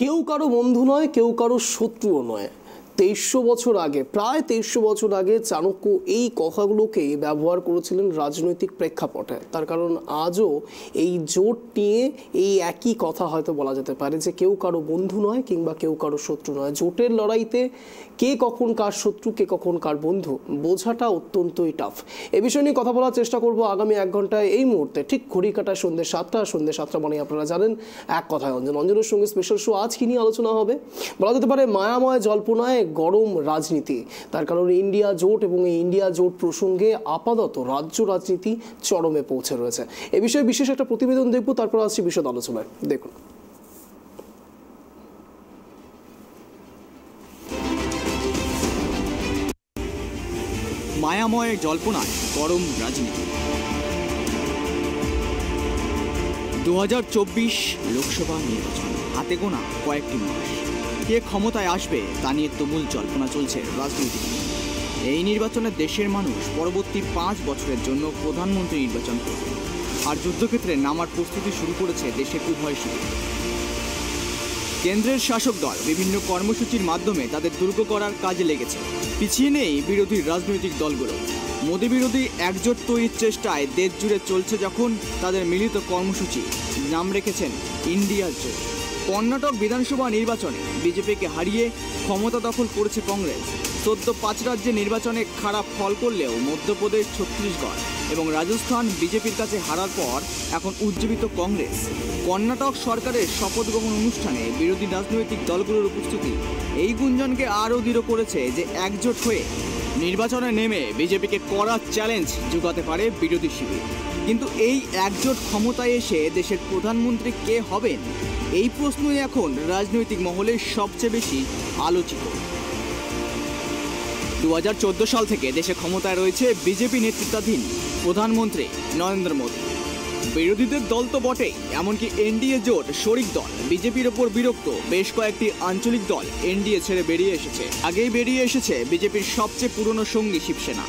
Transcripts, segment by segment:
কেউ কারো বন্ধু নয় কেউ কারো শত্রুও নয় তেইশশো বছর আগে প্রায় তেইশশো বছর আগে চাণক্য এই কথাগুলোকে ব্যবহার করেছিলেন রাজনৈতিক প্রেক্ষাপটে তার কারণ আজও এই জোট নিয়ে এই একই কথা হয়তো বলা যেতে পারে যে কেউ কারো বন্ধু নয় কিংবা কেউ কারো শত্রু নয় জোটের লড়াইতে কে কখন কার শত্রু কে কখন কার বন্ধু বোঝাটা অত্যন্তই টাফ এ বিষয় নিয়ে কথা বলার চেষ্টা করব আগামী এক ঘন্টায় এই মুহূর্তে ঠিক ঘড়ি কাটায় সন্ধ্যে সাতটা সন্ধ্যে সাতটা মানে আপনারা জানেন এক কথায় অঞ্জন অঞ্জনের সঙ্গে স্পেশাল শো আজ কি নিয়ে আলোচনা হবে বলা যেতে পারে মায়াময় জল্পনায় গরম রাজনীতি তার কারণ ইন্ডিয়া জোট এবং এই ইন্ডিয়া জোট প্রসঙ্গে আপাতত রাজ্য রাজনীতি চরমে পৌঁছে রয়েছে এ বিষয়ে বিশেষ একটা প্রতিবেদন দেখব তারপর আসছি বিশদ আলোচনায় দেখুন মায়াময় জল্পনায় গরম রাজনীতি দু লোকসভা নির্বাচন হাতে গোনা কয়েকটি মাস কে ক্ষমতায় আসবে তা নিয়ে তুমুল জল্পনা চলছে রাজনীতি এই নির্বাচনে দেশের মানুষ পরবর্তী পাঁচ বছরের জন্য প্রধানমন্ত্রী নির্বাচন করবে আর যুদ্ধক্ষেত্রে নামার প্রস্তুতি শুরু করেছে দেশের উভয় শিক্ষা কেন্দ্রের শাসক দল বিভিন্ন কর্মসূচির মাধ্যমে তাদের দুর্গ করার কাজে লেগেছে পিছিয়ে নেই বিরোধী রাজনৈতিক দলগুলো মোদী বিরোধী একজোট তৈরির চেষ্টায় দেশ জুড়ে চলছে যখন তাদের মিলিত কর্মসূচি নাম রেখেছেন ইন্ডিয়ার জোট কর্ণাটক বিধানসভা নির্বাচনে বিজেপিকে হারিয়ে ক্ষমতা দখল করেছে কংগ্রেস চোদ্দ পাঁচ রাজ্যে নির্বাচনে খারাপ ফল করলেও মধ্যপ্রদেশ ছত্তিশগড় এবং রাজস্থান বিজেপির কাছে হারার পর এখন উজ্জীবিত কংগ্রেস কর্ণাটক সরকারের শপথ গ্রহণ অনুষ্ঠানে বিরোধী রাজনৈতিক দলগুলোর উপস্থিতি এই গুঞ্জনকে আরও দৃঢ় করেছে যে একজোট হয়ে নির্বাচনে নেমে বিজেপিকে কড়া চ্যালেঞ্জ যোগাতে পারে বিরোধী শিবির কিন্তু এই একজোট ক্ষমতায় এসে দেশের প্রধানমন্ত্রী কে হবেন এই প্রশ্নই এখন রাজনৈতিক মহলে সবচেয়ে বেশি আলোচিত দু সাল থেকে দেশে ক্ষমতায় রয়েছে বিজেপি নেতৃত্বাধীন প্রধানমন্ত্রী নরেন্দ্র মোদী বিরোধীদের দল তো বটেই এমনকি এনডিএ জোট শরিক দল বিজেপির ওপর বিরক্ত বেশ কয়েকটি আঞ্চলিক দল এনডিএ ছেড়ে বেরিয়ে এসেছে আগেই বেরিয়ে এসেছে বিজেপির সবচেয়ে পুরনো সঙ্গী শিবসেনা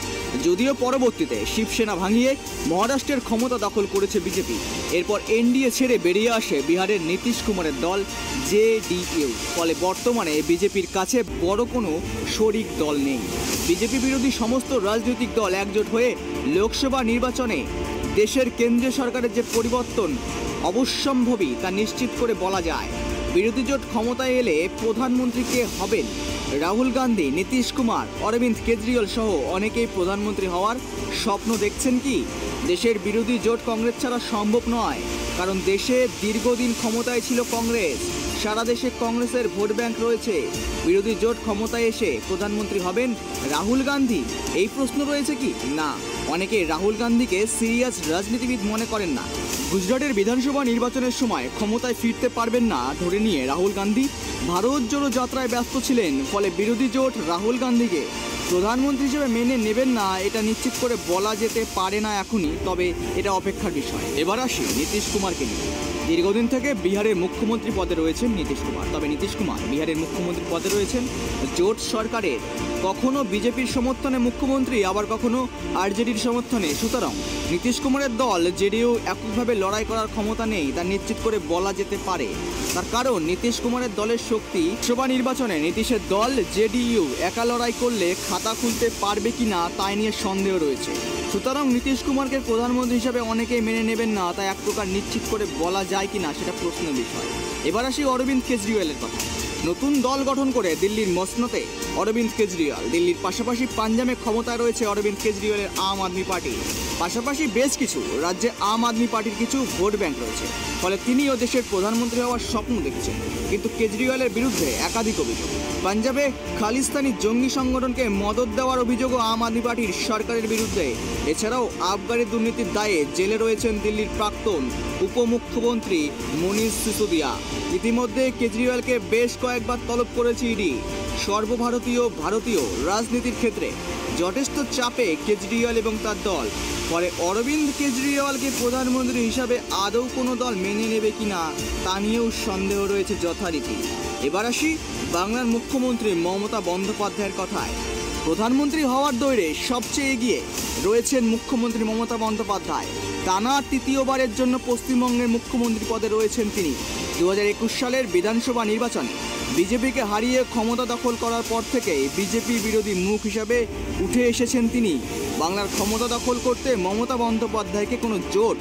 যদিও পরবর্তীতে শিবসেনা ভাঙিয়ে মহারাষ্ট্রের ক্ষমতা দখল করেছে বিজেপি এরপর এনডিএ ছেড়ে বেরিয়ে আসে বিহারের নীতিশ কুমারের দল জেডিইউ ফলে বর্তমানে বিজেপির কাছে বড় কোনো শরিক দল নেই বিজেপি বিরোধী সমস্ত রাজনৈতিক দল একজোট হয়ে লোকসভা নির্বাচনে দেশের কেন্দ্রীয় সরকারের যে পরিবর্তন অবশ্যম্ভবী তা নিশ্চিত করে বলা যায় বিরোধী জোট ক্ষমতায় এলে প্রধানমন্ত্রী কে হবেন রাহুল গান্ধী নীতিশ কুমার অরবিন্দ কেজরিওয়াল সহ অনেকেই প্রধানমন্ত্রী হওয়ার স্বপ্ন দেখছেন কি দেশের বিরোধী জোট কংগ্রেস ছাড়া সম্ভব নয় কারণ দেশে দীর্ঘদিন ক্ষমতায় ছিল কংগ্রেস সারা দেশে কংগ্রেসের ভোট ব্যাংক রয়েছে বিরোধী জোট ক্ষমতায় এসে প্রধানমন্ত্রী হবেন রাহুল গান্ধী এই প্রশ্ন রয়েছে কি না অনেকে রাহুল গান্ধীকে সিরিয়াস রাজনীতিবিদ মনে করেন না গুজরাটের বিধানসভা নির্বাচনের সময় ক্ষমতায় ফিরতে পারবেন না ধরে নিয়ে রাহুল গান্ধী ভারত জোড়ো যাত্রায় ব্যস্ত ছিলেন ফলে বিরোধী জোট রাহুল গান্ধীকে প্রধানমন্ত্রী হিসেবে মেনে নেবেন না এটা নিশ্চিত করে বলা যেতে পারে না এখনই তবে এটা অপেক্ষার বিষয় এবার আসি নীতিশ কুমারকে নিয়ে দীর্ঘদিন থেকে বিহারের মুখ্যমন্ত্রী পদে রয়েছেন নীতিশ কুমার তবে নীতিশ কুমার বিহারের মুখ্যমন্ত্রী পদে রয়েছেন জোট সরকারের কখনো বিজেপির সমর্থনে মুখ্যমন্ত্রী আবার কখনো আরজেডির সমর্থনে সুতরাং নীতিশ কুমারের দল জেডিও এককভাবে লড়াই করার ক্ষমতা নেই তা নিশ্চিত করে বলা যেতে পারে তার কারণ নীতিশ কুমারের দলের শক্তি সভা নির্বাচনে নীতিশের দল জেডিইউ একা লড়াই করলে খাতা খুলতে পারবে কিনা তাই নিয়ে সন্দেহ রয়েছে সুতরাং নীতিশ কুমারকে প্রধানমন্ত্রী হিসাবে অনেকেই মেনে নেবেন না তাই এক প্রকার নিশ্চিত করে বলা যায় কি না সেটা প্রশ্নের বিষয় এবার আসি অরবিন্দ কেজরিওয়ালের কথা নতুন দল গঠন করে দিল্লির মসনতে অরবিন্দ কেজরিওয়াল দিল্লির পাশাপাশি পাঞ্জাবে ক্ষমতায় রয়েছে অরবিন্দ কেজরিওয়ালের আম আদমি পার্টি পাশাপাশি বেশ কিছু রাজ্যে আম আদমি পার্টির কিছু ভোট ব্যাংক রয়েছে ফলে তিনিও দেশের প্রধানমন্ত্রী হওয়ার স্বপ্ন দেখেছেন কিন্তু কেজরিওয়ালের বিরুদ্ধে একাধিক অভিযোগ পাঞ্জাবে খালিস্তানি জঙ্গি সংগঠনকে মদত দেওয়ার অভিযোগও আম আদমি পার্টির সরকারের বিরুদ্ধে এছাড়াও আফগানি দুর্নীতির দায়ে জেলে রয়েছেন দিল্লির প্রাক্তন উপমুখ্যমন্ত্রী মনীষ সিসোদিয়া ইতিমধ্যে কেজরিওয়ালকে বেশ কয়েকবার তলব করেছে ইডি সর্বভারতীয় ভারতীয় রাজনীতির ক্ষেত্রে যথেষ্ট চাপে কেজরিওয়াল এবং তার দল পরে অরবিন্দ কেজরিওয়ালকে প্রধানমন্ত্রী হিসাবে আদৌ কোনো দল মেনে নেবে কি না তা নিয়েও সন্দেহ রয়েছে যথারীতি এবার আসি বাংলার মুখ্যমন্ত্রী মমতা বন্দ্যোপাধ্যায়ের কথায় প্রধানমন্ত্রী হওয়ার দৈরে সবচেয়ে এগিয়ে রয়েছেন মুখ্যমন্ত্রী মমতা বন্দ্যোপাধ্যায় টানা তৃতীয়বারের জন্য পশ্চিমবঙ্গের মুখ্যমন্ত্রী পদে রয়েছেন তিনি দু সালের বিধানসভা নির্বাচনে বিজেপিকে হারিয়ে ক্ষমতা দখল করার পর থেকেই বিজেপি বিরোধী মুখ হিসাবে উঠে এসেছেন তিনি বাংলার ক্ষমতা দখল করতে মমতা বন্দ্যোপাধ্যায়কে কোনো জোট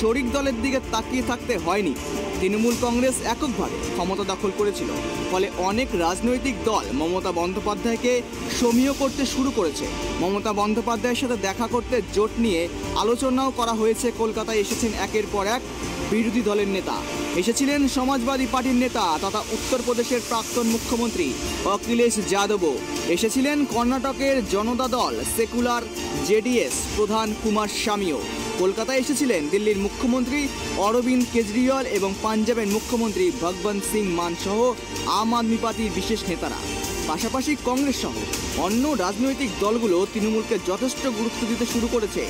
শরিক দলের দিকে তাকিয়ে থাকতে হয়নি তৃণমূল কংগ্রেস এককভাবে ক্ষমতা দখল করেছিল ফলে অনেক রাজনৈতিক দল মমতা বন্দ্যোপাধ্যায়কে সমীহ করতে শুরু করেছে মমতা বন্দ্যোপাধ্যায়ের সাথে দেখা করতে জোট নিয়ে আলোচনাও করা হয়েছে কলকাতায় এসেছেন একের পর এক বিরোধী দলের নেতা এসেছিলেন সমাজবাদী পার্টির নেতা তথা উত্তরপ্রদেশের প্রাক্তন মুখ্যমন্ত্রী অখিলেশ যাদবও এসেছিলেন কর্ণাটকের জনতা দল সেকুলার জেডিএস প্রধান কুমার স্বামীও কলকাতায় এসেছিলেন দিল্লির মুখ্যমন্ত্রী অরবিন্দ কেজরিওয়াল এবং পাঞ্জাবের মুখ্যমন্ত্রী ভগবন্ত সিং মানসহ আম আদমি পার্টির বিশেষ নেতারা পাশাপাশি কংগ্রেস সহ অন্য রাজনৈতিক দলগুলো তৃণমূলকে যথেষ্ট গুরুত্ব দিতে শুরু করেছে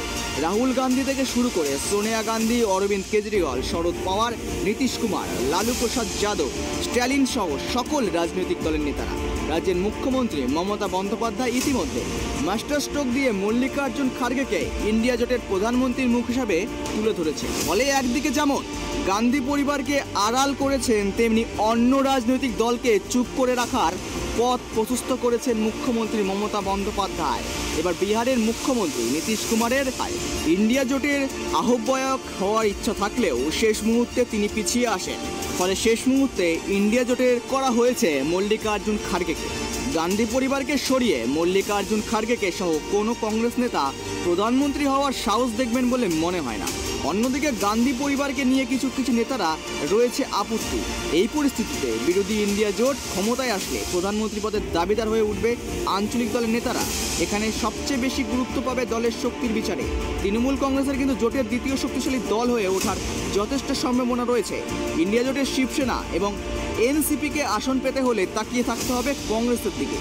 রাহুল গান্ধী থেকে শুরু করে সোনিয়া গান্ধী অরবিন্দ কেজরিওয়াল শরদ পাওয়ার নীতিশ কুমার লালু প্রসাদ যাদব স্ট্যালিন সহ সকল রাজনৈতিক দলের নেতারা রাজ্যের মুখ্যমন্ত্রী মমতা বন্দ্যোপাধ্যায় ইতিমধ্যে মাস্টার স্ট্রোক দিয়ে মল্লিকার্জুন খার্গেকে ইন্ডিয়া জোটের প্রধানমন্ত্রীর মুখ হিসাবে তুলে ধরেছে ফলে একদিকে যেমন গান্ধী পরিবারকে আড়াল করেছেন তেমনি অন্য রাজনৈতিক দলকে চুপ করে রাখার পথ প্রশস্ত করেছেন মুখ্যমন্ত্রী মমতা বন্দ্যোপাধ্যায় এবার বিহারের মুখ্যমন্ত্রী নীতিশ কুমারের ইন্ডিয়া জোটের আহ্বায়ক হওয়ার ইচ্ছা থাকলেও শেষ মুহূর্তে তিনি পিছিয়ে আসেন ফলে শেষ মুহূর্তে ইন্ডিয়া জোটের করা হয়েছে মল্লিকার্জুন খার্গেকে গান্ধী পরিবারকে সরিয়ে মল্লিকার্জুন খার্গেকে সহ কোনো কংগ্রেস নেতা প্রধানমন্ত্রী হওয়ার সাহস দেখবেন বলে মনে হয় না অন্যদিকে গান্ধী পরিবারকে নিয়ে কিছু কিছু নেতারা রয়েছে আপত্তি এই পরিস্থিতিতে বিরোধী ইন্ডিয়া জোট ক্ষমতায় আসলে প্রধানমন্ত্রী পদের দাবিদার হয়ে উঠবে আঞ্চলিক দলের নেতারা এখানে সবচেয়ে বেশি গুরুত্ব পাবে দলের শক্তির বিচারে তৃণমূল কংগ্রেসের কিন্তু জোটের দ্বিতীয় শক্তিশালী দল হয়ে ওঠার যথেষ্ট সম্ভাবনা রয়েছে ইন্ডিয়া জোটের শিবসেনা এবং এনসিপিকে আসন পেতে হলে তাকিয়ে থাকতে হবে কংগ্রেসের দিকে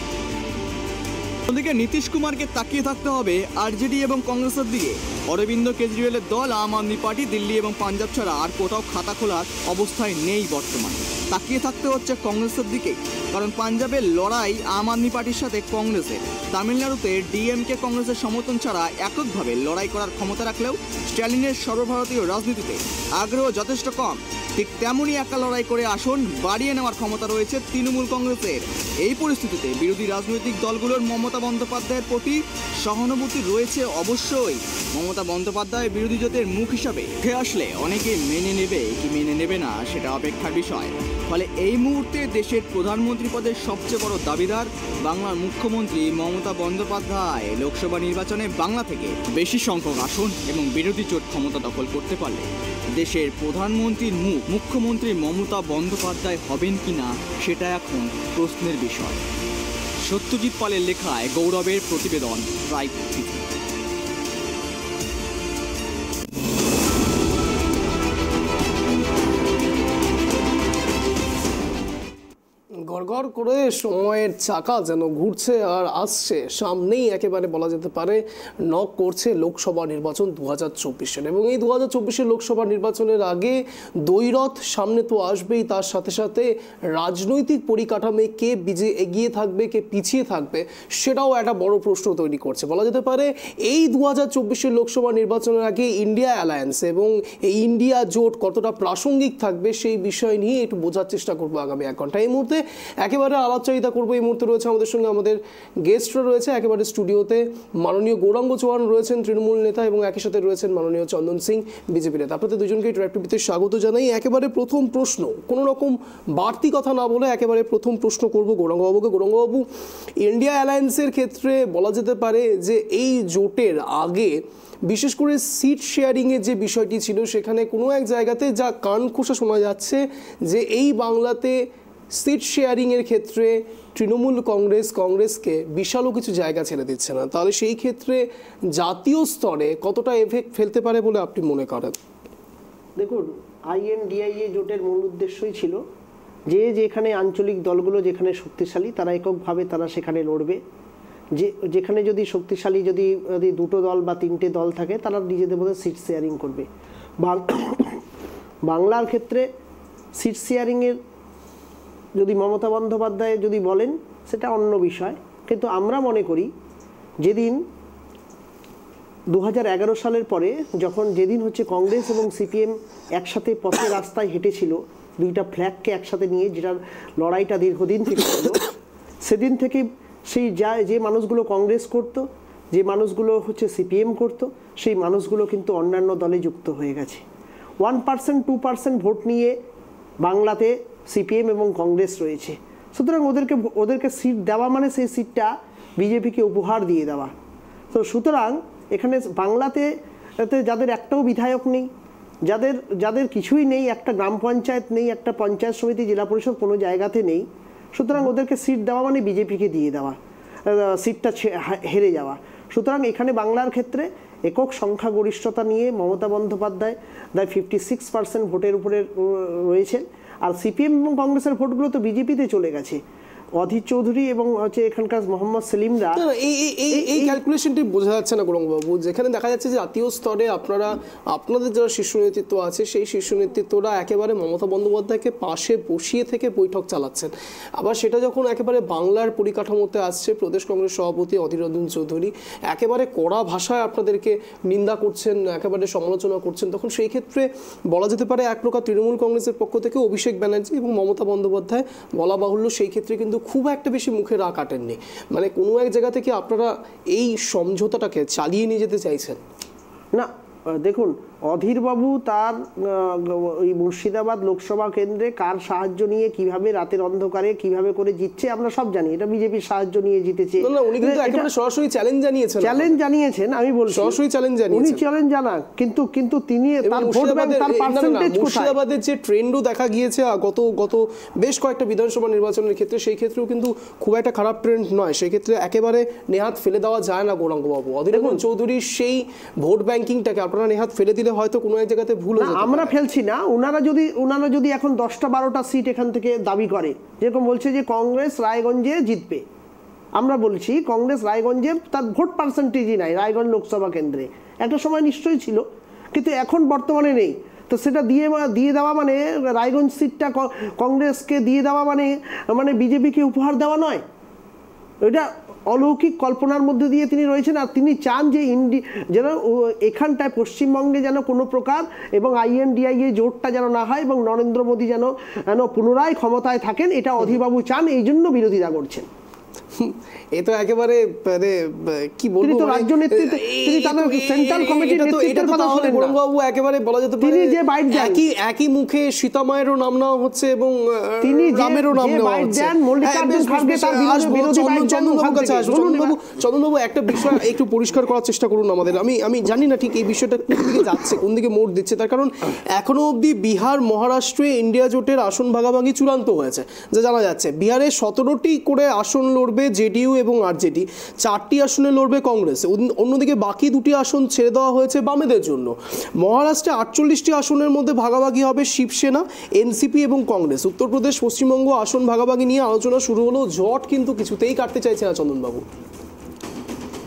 ওদিকে নীতিশ কুমারকে তাকিয়ে থাকতে হবে আরজেডি এবং কংগ্রেসের দিকে অরবিন্দ কেজরিওয়ালের দল আম আদমি পার্টি দিল্লি এবং পাঞ্জাব ছাড়া আর কোথাও খাতা খোলার অবস্থায় নেই বর্তমানে তাকিয়ে থাকতে হচ্ছে কংগ্রেসের দিকে কারণ পাঞ্জাবের লড়াই আম আদমি পার্টির সাথে কংগ্রেসের তামিলনাড়ুতে ডিএমকে কংগ্রেসের সমর্থন ছাড়া এককভাবে লড়াই করার ক্ষমতা রাখলেও স্ট্যালিনের সর্বভারতীয় রাজনীতিতে আগ্রহ যথেষ্ট কম ঠিক তেমনই একা লড়াই করে আসন বাড়িয়ে নেওয়ার ক্ষমতা রয়েছে তৃণমূল কংগ্রেসের এই পরিস্থিতিতে বিরোধী রাজনৈতিক দলগুলোর মমতা বন্দ্যোপাধ্যায়ের প্রতি সহানুভূতি রয়েছে অবশ্যই মমতা বন্দ্যোপাধ্যায় বিরোধী জোটের মুখ হিসাবে উঠে আসলে অনেকে মেনে নেবে কি মেনে নেবে না সেটা অপেক্ষার বিষয় ফলে এই মুহূর্তে দেশের প্রধানমন্ত্রী পদের সবচেয়ে বড় দাবিদার বাংলার মুখ্যমন্ত্রী মমতা বন্দ্যোপাধ্যায় লোকসভা নির্বাচনে বাংলা থেকে বেশি সংখ্যক আসন এবং বিরোধী জোট ক্ষমতা দখল করতে পারলে দেশের প্রধানমন্ত্রীর মুখ মুখ্যমন্ত্রী মমতা বন্দ্যোপাধ্যায় হবেন কি না সেটা এখন প্রশ্নের বিষয় সত্যজিৎ পালের লেখায় গৌরবের প্রতিবেদন পৃথিবী ঘর করে সময়ের চাকা যেন ঘুরছে আর আসছে সামনেই একেবারে বলা যেতে পারে নক করছে লোকসভা নির্বাচন দু হাজার চব্বিশের এবং এই দু হাজার চব্বিশের লোকসভা নির্বাচনের আগে দৈরথ সামনে তো আসবেই তার সাথে সাথে রাজনৈতিক পরিকাঠামে কে বিজে এগিয়ে থাকবে কে পিছিয়ে থাকবে সেটাও একটা বড় প্রশ্ন তৈরি করছে বলা যেতে পারে এই দু হাজার চব্বিশের লোকসভা নির্বাচনের আগে ইন্ডিয়া অ্যালায়েন্স এবং এই ইন্ডিয়া জোট কতটা প্রাসঙ্গিক থাকবে সেই বিষয় নিয়ে একটু বোঝার চেষ্টা করবো আগামী এক ঘন্টা এই মুহূর্তে একেবারে আলাপচারিতা করবো এই মুহূর্তে রয়েছে আমাদের সঙ্গে আমাদের গেস্টরা রয়েছে একেবারে স্টুডিওতে মাননীয় গৌরাঙ্গ চৌহান রয়েছেন তৃণমূল নেতা এবং একই সাথে রয়েছেন মাননীয় চন্দন সিং বিজেপি নেতা আপনাদের দুজনকে ইন্টারাক্টিভিতে স্বাগত জানাই একেবারে প্রথম প্রশ্ন কোনো রকম বাড়তি কথা না বলে একেবারে প্রথম প্রশ্ন করব গৌরাঙ্গবাবুকে গৌরাঙ্গবাবু ইন্ডিয়া অ্যালায়েন্সের ক্ষেত্রে বলা যেতে পারে যে এই জোটের আগে বিশেষ করে সিট শেয়ারিংয়ের যে বিষয়টি ছিল সেখানে কোনো এক জায়গাতে যা কান খোসা শোনা যাচ্ছে যে এই বাংলাতে সিট শেয়ারিংয়ের ক্ষেত্রে তৃণমূল কংগ্রেস কংগ্রেসকে বিশালও কিছু জায়গা ছেড়ে দিচ্ছে না তাহলে সেই ক্ষেত্রে জাতীয় স্তরে কতটা এফেক্ট ফেলতে পারে বলে আপনি মনে করেন দেখুন আইএনডিআইএ জোটের মূল উদ্দেশ্যই ছিল যে যেখানে আঞ্চলিক দলগুলো যেখানে শক্তিশালী তারা এককভাবে তারা সেখানে লড়বে যে যেখানে যদি শক্তিশালী যদি যদি দুটো দল বা তিনটে দল থাকে তারা নিজেদের মধ্যে সিট শেয়ারিং করবে বাংলার ক্ষেত্রে সিট শেয়ারিংয়ের যদি মমতা বন্দ্যোপাধ্যায় যদি বলেন সেটা অন্য বিষয় কিন্তু আমরা মনে করি যেদিন দু সালের পরে যখন যেদিন হচ্ছে কংগ্রেস এবং সিপিএম একসাথে পথে রাস্তায় হেঁটেছিল দুইটা ফ্ল্যাগকে একসাথে নিয়ে যেটার লড়াইটা দীর্ঘদিন থেকে ছিল সেদিন থেকে সেই যা যে মানুষগুলো কংগ্রেস করত যে মানুষগুলো হচ্ছে সিপিএম করত সেই মানুষগুলো কিন্তু অন্যান্য দলে যুক্ত হয়ে গেছে one percent two percent vote নিয়ে বাংলাতে সিপিএম এবং কংগ্রেস রয়েছে সুতরাং ওদেরকে ওদেরকে সিট দেওয়া মানে সেই সিটটা বিজেপিকে উপহার দিয়ে দেওয়া তো সুতরাং এখানে বাংলাতে যাদের একটাও বিধায়ক নেই যাদের যাদের কিছুই নেই একটা গ্রাম পঞ্চায়েত নেই একটা পঞ্চায়েত সমিতি জেলা পরিষদ কোনো জায়গাতে নেই সুতরাং ওদেরকে সিট দেওয়া মানে বিজেপিকে দিয়ে দেওয়া সিটটা হেরে যাওয়া সুতরাং এখানে বাংলার ক্ষেত্রে একক সংখ্যাগরিষ্ঠতা নিয়ে মমতা বন্দ্যোপাধ্যায় প্রায় ফিফটি সিক্স পার্সেন্ট ভোটের উপরে রয়েছেন আর সিপিএম এবং কংগ্রেসের ভোটগুলো তো বিজেপিতে চলে গেছে অধীর চৌধুরী এবং হচ্ছে এখানকার মোহাম্মদ সেলিমরা এই এই এই ক্যালকুলেশনটি বোঝা যাচ্ছে না বাবু যেখানে দেখা যাচ্ছে যে জাতীয় স্তরে আপনারা আপনাদের যারা শীর্ষ নেতৃত্ব আছে সেই শীর্ষ নেতৃত্বরা একেবারে মমতা বন্দ্যোপাধ্যায়কে পাশে বসিয়ে থেকে বৈঠক চালাচ্ছেন আবার সেটা যখন একেবারে বাংলার পরিকাঠামোতে আসছে প্রদেশ কংগ্রেস সভাপতি অধীর রঞ্জন চৌধুরী একেবারে কড়া ভাষায় আপনাদেরকে নিন্দা করছেন একেবারে সমালোচনা করছেন তখন সেই ক্ষেত্রে বলা যেতে পারে এক প্রকার তৃণমূল কংগ্রেসের পক্ষ থেকে অভিষেক ব্যানার্জি এবং মমতা বন্দ্যোপাধ্যায় বলা বাহুল্য সেই ক্ষেত্রে কিন্তু খুব একটা বেশি মুখে রা কাটেননি মানে কোনো এক জায়গা থেকে আপনারা এই সমঝোতাটাকে চালিয়ে নিয়ে যেতে চাইছেন না দেখুন অধীরবাবু তার ওই মুর্শিদাবাদ লোকসভা কেন্দ্রে কার সাহায্য নিয়ে কিভাবে রাতের অন্ধকারে কিভাবে করে জিতছে আমরা সব জানি এটা বিজেপির সাহায্য নিয়ে জিতেছে সরাসরি চ্যালেঞ্জ জানিয়েছেন চ্যালেঞ্জ জানিয়েছেন আমি বলছি সরাসরি চ্যালেঞ্জ জানিয়েছেন উনি চ্যালেঞ্জ কিন্তু কিন্তু তিনি তার ভোট ব্যাংক তার পার্সেন্টেজ মুর্শিদাবাদের যে ট্রেন্ডও দেখা গিয়েছে গত গত বেশ কয়েকটা বিধানসভা নির্বাচনের ক্ষেত্রে সেই ক্ষেত্রেও কিন্তু খুব একটা খারাপ ট্রেন্ড নয় সেক্ষেত্রে একেবারে নেহাত ফেলে দেওয়া যায় না গৌরাঙ্গবাবু অধীররঞ্জন চৌধুরীর সেই ভোট ব্যাংকিংটাকে আপনারা নেহাত ফেলে দিলে দিলে হয়তো কোনো এক জায়গাতে ভুল আমরা ফেলছি না ওনারা যদি ওনারা যদি এখন দশটা বারোটা সিট এখান থেকে দাবি করে যেরকম বলছে যে কংগ্রেস রায়গঞ্জে জিতবে আমরা বলছি কংগ্রেস রায়গঞ্জে তার ভোট পার্সেন্টেজই নাই রায়গঞ্জ লোকসভা কেন্দ্রে একটা সময় নিশ্চয়ই ছিল কিন্তু এখন বর্তমানে নেই তো সেটা দিয়ে দিয়ে দেওয়া মানে রায়গঞ্জ সিটটা কংগ্রেসকে দিয়ে দেওয়া মানে মানে বিজেপিকে উপহার দেওয়া নয় এটা অলৌকিক কল্পনার মধ্যে দিয়ে তিনি রয়েছেন আর তিনি চান যে ইন্ডি যেন এখানটায় পশ্চিমবঙ্গে যেন কোনো প্রকার এবং আইএনডিআই এ জোটটা যেন না হয় এবং নরেন্দ্র মোদী যেন পুনরায় ক্ষমতায় থাকেন এটা অধিবাবু চান এই জন্য বিরোধিতা করছেন এ তো একেবারে মানে কি বলবো তো মানে, রাজ্য তিনি তাদের সেন্ট্রাল কমিটির নেতৃত্বের কথা বলেন একেবারে বলা যেতে পারে তিনি যে বাইট দেন একই একই মুখে সীতামায়েরও নাম নেওয়া হচ্ছে এবং তিনি রামেরও নাম নেওয়া হচ্ছে দেন হ্যাঁ, মল্লিকার্জুন খড়গে তার বিরোধী বাইট দেন কাছে চন্দনবাবু একটা বিষয় একটু পরিষ্কার করার চেষ্টা করুন আমাদের আমি আমি জানি না ঠিক এই বিষয়টা কোন দিকে যাচ্ছে কোন দিকে মোড় দিচ্ছে তার কারণ এখনো অবধি বিহার মহারাষ্ট্রে ইন্ডিয়া জোটের আসন ভাগাভাগি চূড়ান্ত হয়েছে যা জানা যাচ্ছে বিহারে সতেরোটি করে আসন লড়বে জেডিইউ এবং আরজেডি চারটি আসনে লড়বে কংগ্রেস অন্যদিকে বাকি দুটি আসন ছেড়ে দেওয়া হয়েছে বামেদের জন্য মহারাষ্ট্রে আটচল্লিশটি আসনের মধ্যে ভাগাভাগি হবে শিবসেনা এনসিপি এবং কংগ্রেস উত্তরপ্রদেশ পশ্চিমবঙ্গ আসন ভাগাভাগি নিয়ে আলোচনা শুরু হলো জট কিন্তু কিছুতেই কাটতে চাইছে না চন্দনবাবু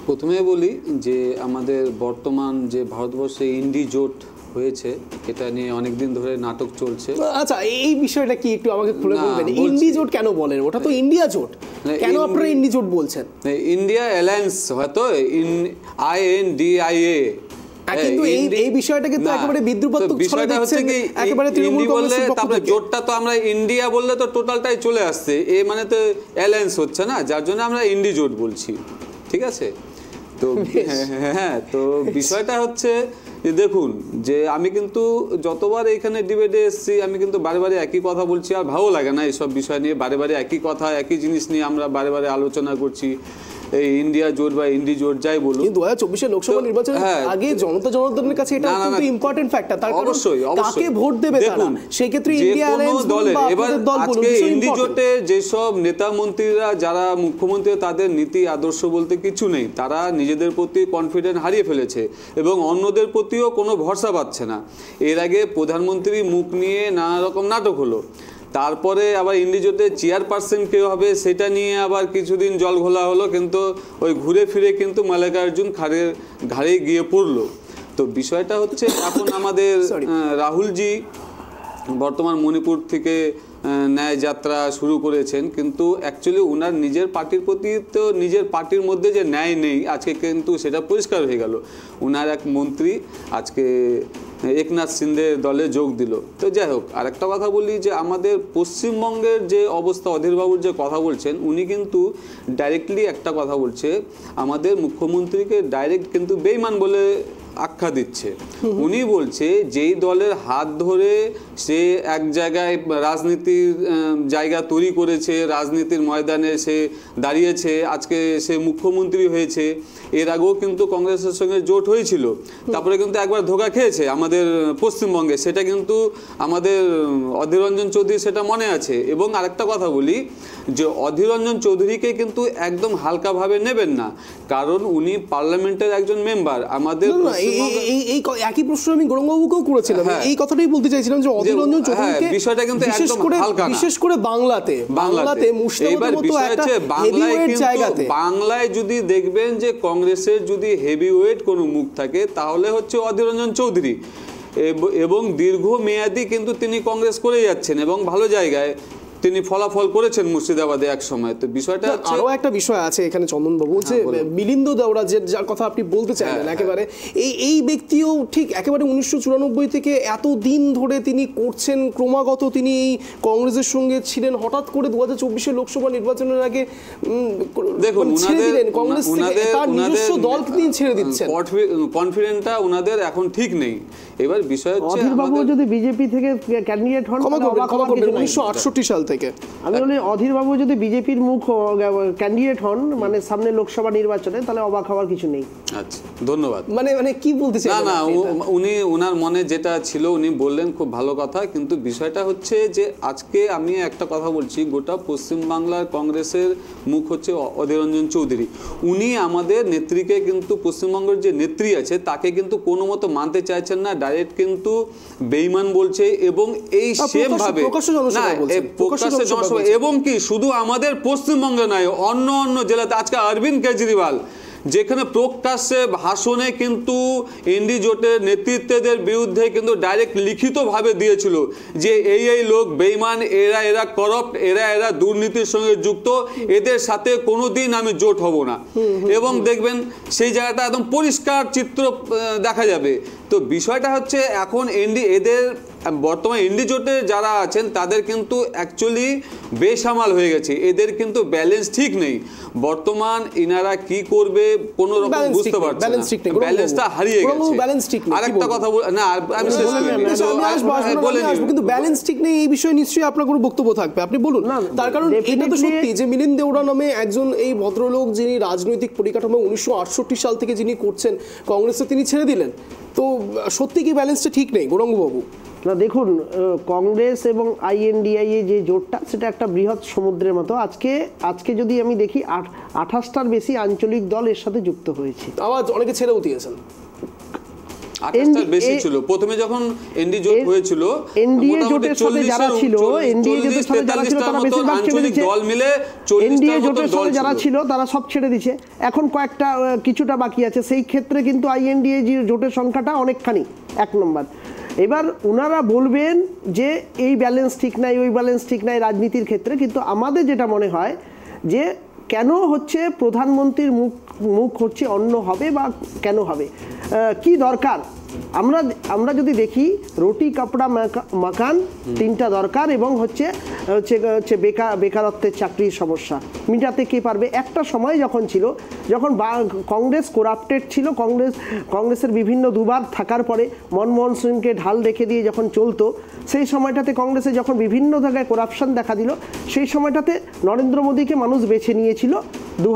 প্রথমে বলি যে আমাদের বর্তমান যে ভারতবর্ষে ইন্ডি জোট হয়েছে এটা নিয়ে অনেক দিন ধরে নাটক চলছে আচ্ছা এই বিষয়টা কি একটু আমাকে খুলে বলবেন ইন্ডি জোট কেন বলেন ওটা তো ইন্ডিয়া জোট কেন আপনারা ইন্ডি জোট বলছেন ইন্ডিয়া অ্যালায়েন্স হয়তো I N D I A হ্যাঁ, হ্যাঁ, জোটটা তো আমরা ইন্ডিয়া বললে তো টোটালটাই চলে আসছে এ মানে তো হচ্ছে না যার জন্য আমরা ইন্ডি জোট বলছি ঠিক আছে তো হ্যাঁ, হ্যাঁ তো বিষয়টা হচ্ছে দেখুন যে আমি কিন্তু যতবার এখানে ডিবেটে এসেছি আমি কিন্তু বারে বারে একই কথা বলছি আর ভালো লাগে না এইসব বিষয় নিয়ে বারে বারে একই কথা একই জিনিস নিয়ে আমরা বারে বারে আলোচনা করছি ইন্ডিয়া জোট বা জোট যাই বলুন দু হাজার চব্বিশে লোকসভা নির্বাচন হ্যাঁ। আগে জনতা কাছে এটা কিন্তু ইম্পর্টেন্ট ফ্যাক্টর তার অবশ্যই কাকে ভোট দেবে সেই ক্ষেত্রে ইন্ডিয়া এবার আজকে জোটে যেসব নেতা মন্ত্রীরা যারা মুখ্যমন্ত্রী তাদের নীতি আদর্শ বলতে কিছু নেই তারা নিজেদের প্রতি কনফিডেন্ট হারিয়ে ফেলেছে এবং অন্যদের প্রতিও কোনো ভরসা পাচ্ছে না এর আগে প্রধানমন্ত্রী মুখ নিয়ে নানা রকম নাটক হলো তারপরে আবার ইন্ডিজোতে চেয়ারপারসন কেউ হবে সেটা নিয়ে আবার কিছুদিন জল ঘোলা হলো কিন্তু ওই ঘুরে ফিরে কিন্তু মালিকার্জুন খাড়ের ঘাড়ে গিয়ে পড়লো তো বিষয়টা হচ্ছে এখন আমাদের রাহুলজি বর্তমান মণিপুর থেকে ন্যায় যাত্রা শুরু করেছেন কিন্তু অ্যাকচুয়ালি ওনার নিজের পার্টির প্রতি তো নিজের পার্টির মধ্যে যে ন্যায় নেই আজকে কিন্তু সেটা পরিষ্কার হয়ে গেল ওনার এক মন্ত্রী আজকে একনাথ সিন্ধে দলে যোগ দিল তো যাই হোক আরেকটা কথা বলি যে আমাদের পশ্চিমবঙ্গের যে অবস্থা অধীরবাবুর যে কথা বলছেন উনি কিন্তু ডাইরেক্টলি একটা কথা বলছে আমাদের মুখ্যমন্ত্রীকে ডাইরেক্ট কিন্তু বেইমান বলে আখ্যা দিচ্ছে উনি বলছে যেই দলের হাত ধরে সে এক জায়গায় রাজনীতির জায়গা তৈরি করেছে রাজনীতির ময়দানে সে দাঁড়িয়েছে আজকে সে মুখ্যমন্ত্রী হয়েছে এর আগেও কিন্তু কংগ্রেসের সঙ্গে জোট হয়েছিল তারপরে কিন্তু একবার ধোকা খেয়েছে আমাদের পশ্চিমবঙ্গে সেটা কিন্তু আমাদের অধীর রঞ্জন চৌধুরী সেটা মনে আছে এবং আরেকটা কথা বলি যে অধীর রঞ্জন চৌধুরীকে কিন্তু একদম হালকাভাবে নেবেন না কারণ উনি পার্লামেন্টের একজন মেম্বার আমাদের একই প্রশ্ন আমি গৌরঙ্গবাবুকেও করেছিলাম হ্যাঁ। এই কথাটাই বলতে চাইছিলাম যে হ্যাঁ, চৌধুরীকে বিশেষ করে বিশেষ করে বাংলাতে বাংলাতে মুর্শিদাবাদের মতো একটা হেভিওয়েট জায়গাতে বাংলায় যদি দেখবেন যে কংগ্রেসের যদি হেভিওয়েট কোনো মুখ থাকে তাহলে হচ্ছে অধীর রঞ্জন চৌধুরী এবং দীর্ঘ মেয়াদি কিন্তু তিনি কংগ্রেস করে যাচ্ছেন এবং ভালো জায়গায় তিনি ফলাফল করেছেন মুর্শিদাবাদে এক সময় তো বিষয়টা আরো একটা বিষয় আছে এখানে বাবু হ্যাঁ, যে মিলিন্দ দেওরা যে যার কথা আপনি বলতে চাইলেন হ্যাঁ, হ্যাঁ। একেবারে এই এই ব্যক্তিও ঠিক একেবারে উনিশশো থেকে এত দিন ধরে তিনি করছেন ক্রমাগত তিনি এই কংগ্রেসের সঙ্গে ছিলেন হঠাৎ করে দু হাজার চব্বিশের লোকসভা নির্বাচনের আগে দেখুন মানে কংগ্রেস তার নিজস্ব দল তিনি ছেড়ে দিচ্ছেন কনফিডেন্টটা ওনাদের এখন ঠিক নেই এবার বিষয় হচ্ছে অধীর বাবু যদি বিজেপি থেকে ক্যান্ডিডেট হন ক্ষমা করবেন ক্ষমা করবেন 1968 সাল থেকে আমি বলি অধীর বাবু যদি বিজেপির মুখ ক্যান্ডিডেট হন মানে সামনে লোকসভা নির্বাচনে তাহলে অবাক হওয়ার কিছু নেই আচ্ছা ধন্যবাদ মানে মানে কি না না উনি ওনার মনে যেটা ছিল উনি বললেন খুব ভালো কথা কিন্তু বিষয়টা হচ্ছে যে আজকে আমি একটা কথা বলছি গোটা পশ্চিমবাংলার কংগ্রেসের মুখ হচ্ছে অধীররঞ্জন চৌধুরী উনি আমাদের নেত্রীকে কিন্তু পশ্চিমবঙ্গের যে নেত্রী আছে তাকে কিন্তু কোনো মতো মানতে চাইছেন না জায়েদ কিন্তু বেঈমান বলছে এবং এই সেম ভাবে প্রকাশ্যে জনসভা এবং কি শুধু আমাদের পশ্চিমবঙ্গে নয় অন্য অন্য জেলাতে আজকে অরবিন্দ কেজরিওয়াল যেখানে প্রকাশ্যে ভাষণে কিন্তু এনডি জোটের নেতৃত্বদের বিরুদ্ধে কিন্তু ডাইরেক্ট লিখিতভাবে দিয়েছিল যে এই এই লোক বেইমান এরা এরা করপ্ট এরা এরা দুর্নীতির সঙ্গে যুক্ত এদের সাথে কোনো দিন আমি জোট হব না এবং দেখবেন সেই জায়গাটা একদম পরিষ্কার চিত্র দেখা যাবে তো বিষয়টা হচ্ছে এখন এনডি এদের বর্তমান ইন্ডিজোটে যারা আছেন তাদের কিন্তু অ্যাকচুয়ালি বেসামাল হয়ে গেছে এদের কিন্তু ব্যালেন্স ঠিক নেই বর্তমান ইনারা কি করবে কোন রকম বুঝতে না ব্যালেন্সটা হারিয়ে গেছে কথা না আমি শেষ হ্যাঁ, কিন্তু ব্যালেন্স ঠিক নেই এই বিষয়ে নিশ্চয়ই আপনার কোনো বক্তব্য থাকবে আপনি বলুন তার কারণ এটা তো সত্যি যে মিলিন দেওরা নামে একজন এই ভদ্রলোক যিনি রাজনৈতিক পরিকাঠামো উনিশশো সাল থেকে যিনি করছেন কংগ্রেসে তিনি ছেড়ে দিলেন তো সত্যি কি ব্যালেন্সটা ঠিক নেই গৌরঙ্গবাবু না দেখুন কংগ্রেস এবং আইএনডিআই যে জোটটা সেটা একটা বৃহৎ সমুদ্রের মতো আজকে আজকে যদি আমি দেখি আঠাশটার বেশি আঞ্চলিক দল এর সাথে যুক্ত হয়েছে আওয়াজ অনেকে ছেড়েও দিয়েছেন জোটের যারা ছিল তারা ছেড়ে সব ছেড়ে দিচ্ছে এখন কয়েকটা কিছুটা বাকি আছে সেই ক্ষেত্রে কিন্তু আইএনডিএ জোটের সংখ্যাটা অনেকখানি এক নম্বর এবার ওনারা বলবেন যে এই ব্যালেন্স ঠিক নাই ওই ব্যালেন্স ঠিক নাই রাজনীতির ক্ষেত্রে কিন্তু আমাদের যেটা মনে হয় যে কেন হচ্ছে প্রধানমন্ত্রীর মুখ মুখ হচ্ছে অন্য হবে বা কেন হবে কি দরকার আমরা আমরা যদি দেখি রুটি কাপড়া মাকান তিনটা দরকার এবং হচ্ছে হচ্ছে বেকার বেকারত্বের চাকরির সমস্যা মিটাতে কে পারবে একটা সময় যখন ছিল যখন কংগ্রেস করাপ্টেড ছিল কংগ্রেস কংগ্রেসের বিভিন্ন দুবার থাকার পরে মনমোহন সিংকে ঢাল রেখে দিয়ে যখন চলতো সেই সময়টাতে কংগ্রেসে যখন বিভিন্ন জায়গায় করাপশন দেখা দিল সেই সময়টাতে নরেন্দ্র মোদীকে মানুষ বেছে নিয়েছিল দু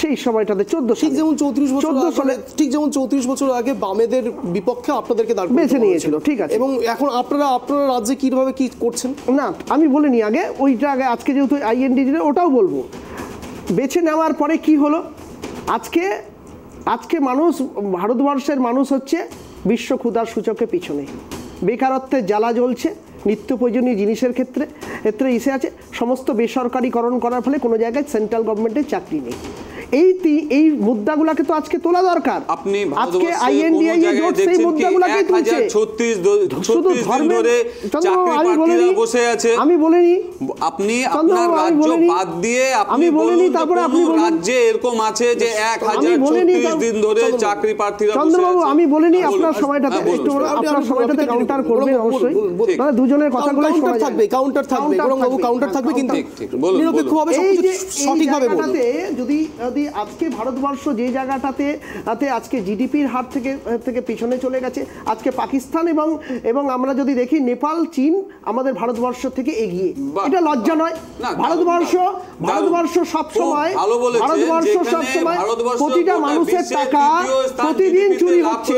সেই সময়টাতে চোদ্দ ঠিক যেমন চৌত্রিশ বছর চোদ্দ সালে মানে ঠিক যেমন চৌত্রিশ বছর আগে বামেদের বিপক্ষে আপনাদেরকে বেছে নিয়েছিল ঠিক আছে এবং এখন আপনারা আপনারা রাজ্যে কীভাবে কি করছেন না আমি বলিনি আগে ওইটা আগে আজকে যেহেতু আইএনডি ওটাও বলবো বেছে নেওয়ার পরে কি হলো আজকে আজকে মানুষ ভারতবর্ষের মানুষ হচ্ছে বিশ্ব ক্ষুধার সূচকে পিছনে বেকারত্বের জ্বালা জ্বলছে নিত্য প্রয়োজনীয় জিনিসের ক্ষেত্রে ক্ষেত্রে ইসে আছে সমস্ত বেসরকারিকরণ করার ফলে কোনো জায়গায় সেন্ট্রাল গভর্নমেন্টের চাকরি নেই এই এই মুদ্দাগুলোকে তো আজকে তোলা দরকার আপনি আজকে আইএনডিআই জোট সেই মুদ্দাগুলোকে তুলছে 36 36 দিন ধরে চাকরি প্রার্থীরা বসে আছে আমি বলিনি আপনি আপনার রাজ্য বাদ দিয়ে আপনি বলিনি তারপরে আপনি রাজ্যে এরকম আছে যে 1036 দিন ধরে চাকরি প্রার্থীরা বসে আছে আমি বলিনি হ্যাঁ, আপনার সময়টাতে একটু আপনার সময়টাতে কাউন্টার করবেন অবশ্যই মানে দুজনের কথাগুলো কাউন্টার থাকবে কাউন্টার থাকবে বরং বাবু কাউন্টার থাকবে হ্যাঁ, কিন্তু নিরপেক্ষভাবে সবকিছু সঠিকভাবে বলুন যদি যদি আজকে ভারতবর্ষ যে জায়গাটাতে তাতে আজকে জিডিপির হার থেকে থেকে পিছনে চলে গেছে আজকে পাকিস্তান এবং এবং আমরা যদি দেখি নেপাল চীন আমাদের ভারতবর্ষ থেকে এগিয়ে এটা লজ্জা নয় ভারতবর্ষ ভারতবর্ষ সবসময় ভারতবর্ষ সবসময় প্রতিটা মানুষের টাকা প্রতিদিন চুরি হচ্ছে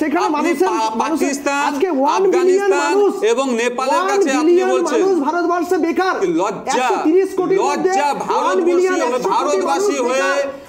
সেখানে মানুষের পাকিস্তান আজকে ওয়ান বিলিয়ন মানুষ এবং নেপালের কাছে আপনি বলছেন মানুষ ভারতবর্ষে বেকার লজ্জা 130 কোটি লজ্জা 1 বিলিয়ন ভারতবাসী হয়ে है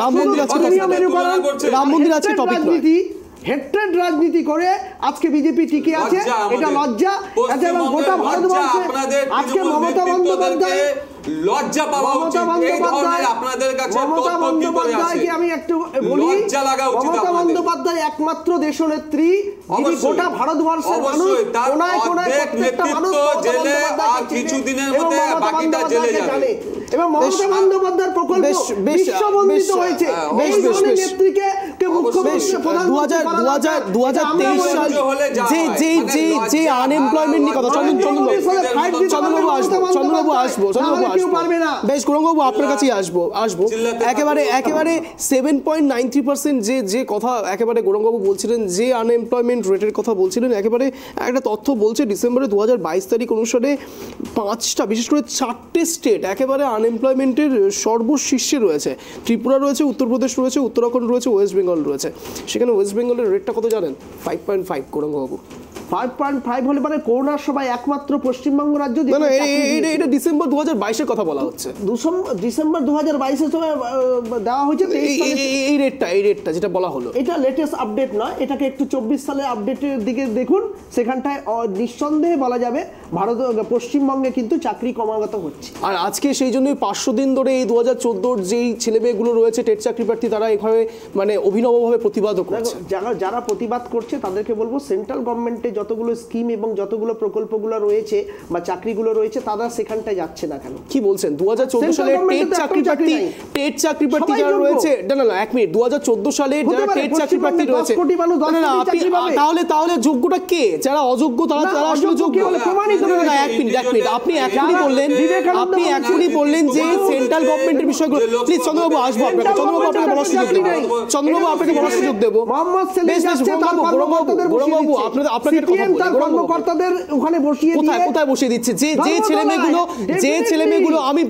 রাম মন্দির আছে রাম মন্দির আছে টপিক রাজনীতি হেট্রেড রাজনীতি করে আজকে বিজেপি টিকে আছে এটা লজ্জা এবং গোটা ভারতবর্ষে আজকে মমতা বন্দ্যোপাধ্যায় লজ্জা পাওয়া উচিত এই ধরনের আপনাদের কাছে আমি একটু বলি লজ্জা লাগা উচিত মমতা বন্দ্যোপাধ্যায় একমাত্র দেশনেত্রী যিনি গোটা ভারতবর্ষের মানুষ কোনায় কোনায় প্রত্যেকটা মানুষ জেলে আর কিছুদিনের মধ্যে বাকিটা জেলে যাবে এবং মমতা বন্দ্যোপাধ্যায়ের প্রকল্প বিশ্ববন্দিত হয়েছে হ্যাঁ, বেশ বেশ বেশ নেত্রীকে যে যে মানে যে আনএমপ্লয়মেন্ট সৌরভবাবু আসবো সৌরভবাবু পারবে না বেশ গৌরঙ্গবাবু আপনার হ্যাঁ। কাছেই আসবো আসবো একেবারে একেবারে seven point nine three percent যে যে কথা একেবারে গৌরঙ্গবাবু বলছিলেন যে আনএমপ্লয়মেন্ট রেটের কথা বলছিলেন একেবারে একটা তথ্য বলছে ডিসেম্বরে দু তারিখ অনুসারে পাঁচটা বিশেষ করে চারটে স্টেট একেবারে আনএমপ্লয়মেন্টের সর্বশীর্ষে রয়েছে ত্রিপুরা রয়েছে উত্তরপ্রদেশ রয়েছে উত্তরাখণ্ড রয়েছে ওয়েস্ট বেঙ্গল রয়েছে সেখানে ওয়েস্ট বেঙ্গলের রেটটা কত জানেন ফাইভ পয়েন্ট ফাইভ গৌরঙ্গবাবু ফাইভ পয়েন্ট ফাইভ হলে মানে করোনার সময় একমাত্র পশ্চিমবঙ্গ রাজ্য এটা ডিসেম্বর দু হাজার বাইশের কথা বলা হচ্ছে ডিসেম্বর দু হাজার সময় দেওয়া হয়েছে এই রেটটা এই রেটটা যেটা বলা হলো এটা লেটেস্ট আপডেট নয় এটাকে একটু চব্বিশ সালে আপডেটের দিকে দেখুন সেখানটায় নিঃসন্দেহে বলা যাবে ভারত পশ্চিমবঙ্গে কিন্তু চাকরি ক্রমাগত হচ্ছে আর আজকে সেই জন্যই পাঁচশো দিন ধরে এই দু হাজার চোদ্দোর যেই ছেলেমেয়েগুলো রয়েছে টেট চাকরি প্রার্থী তারা এভাবে মানে অভিনবভাবে প্রতিবাদও করছে যারা যারা প্রতিবাদ করছে তাদেরকে বলবো সেন্ট্রাল গভর্নমেন্টে যতগুলো স্কিম এবং যতগুলো প্রকল্পগুলো রয়েছে বা চাকরিগুলো রয়েছে তারা সেখানটায় যাচ্ছে না কেন কি বলছেন দু হাজার চোদ্দো সালে টেট চাকরি প্রার্থী টেট চাকরি প্রার্থী যারা রয়েছে না না এক মিনিট দু হাজার চোদ্দো সালে যারা টেট চাকরি প্রার্থী রয়েছে তাহলে তাহলে যোগ্যটা কে যারা অযোগ্য তারা তারা আসলে যোগ্য প্রমাণিত যে আমি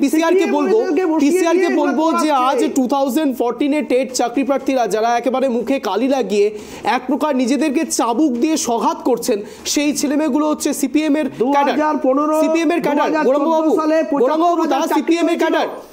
বিসিআর বলবো বলবো যে আজ টু থাউজেন্ড টেট চাকরি প্রার্থীরা যারা একেবারে মুখে কালি লাগিয়ে এক প্রকার নিজেদেরকে চাবুক দিয়ে সঘাত করছেন সেই ছেলেমেয়েগুলো হচ্ছে সিপিএম এর কাটার সিপিএম এর কাটার গোরঙ্গবাবু গোরঙ্গবাবু তারা সিপিএম এর কাটার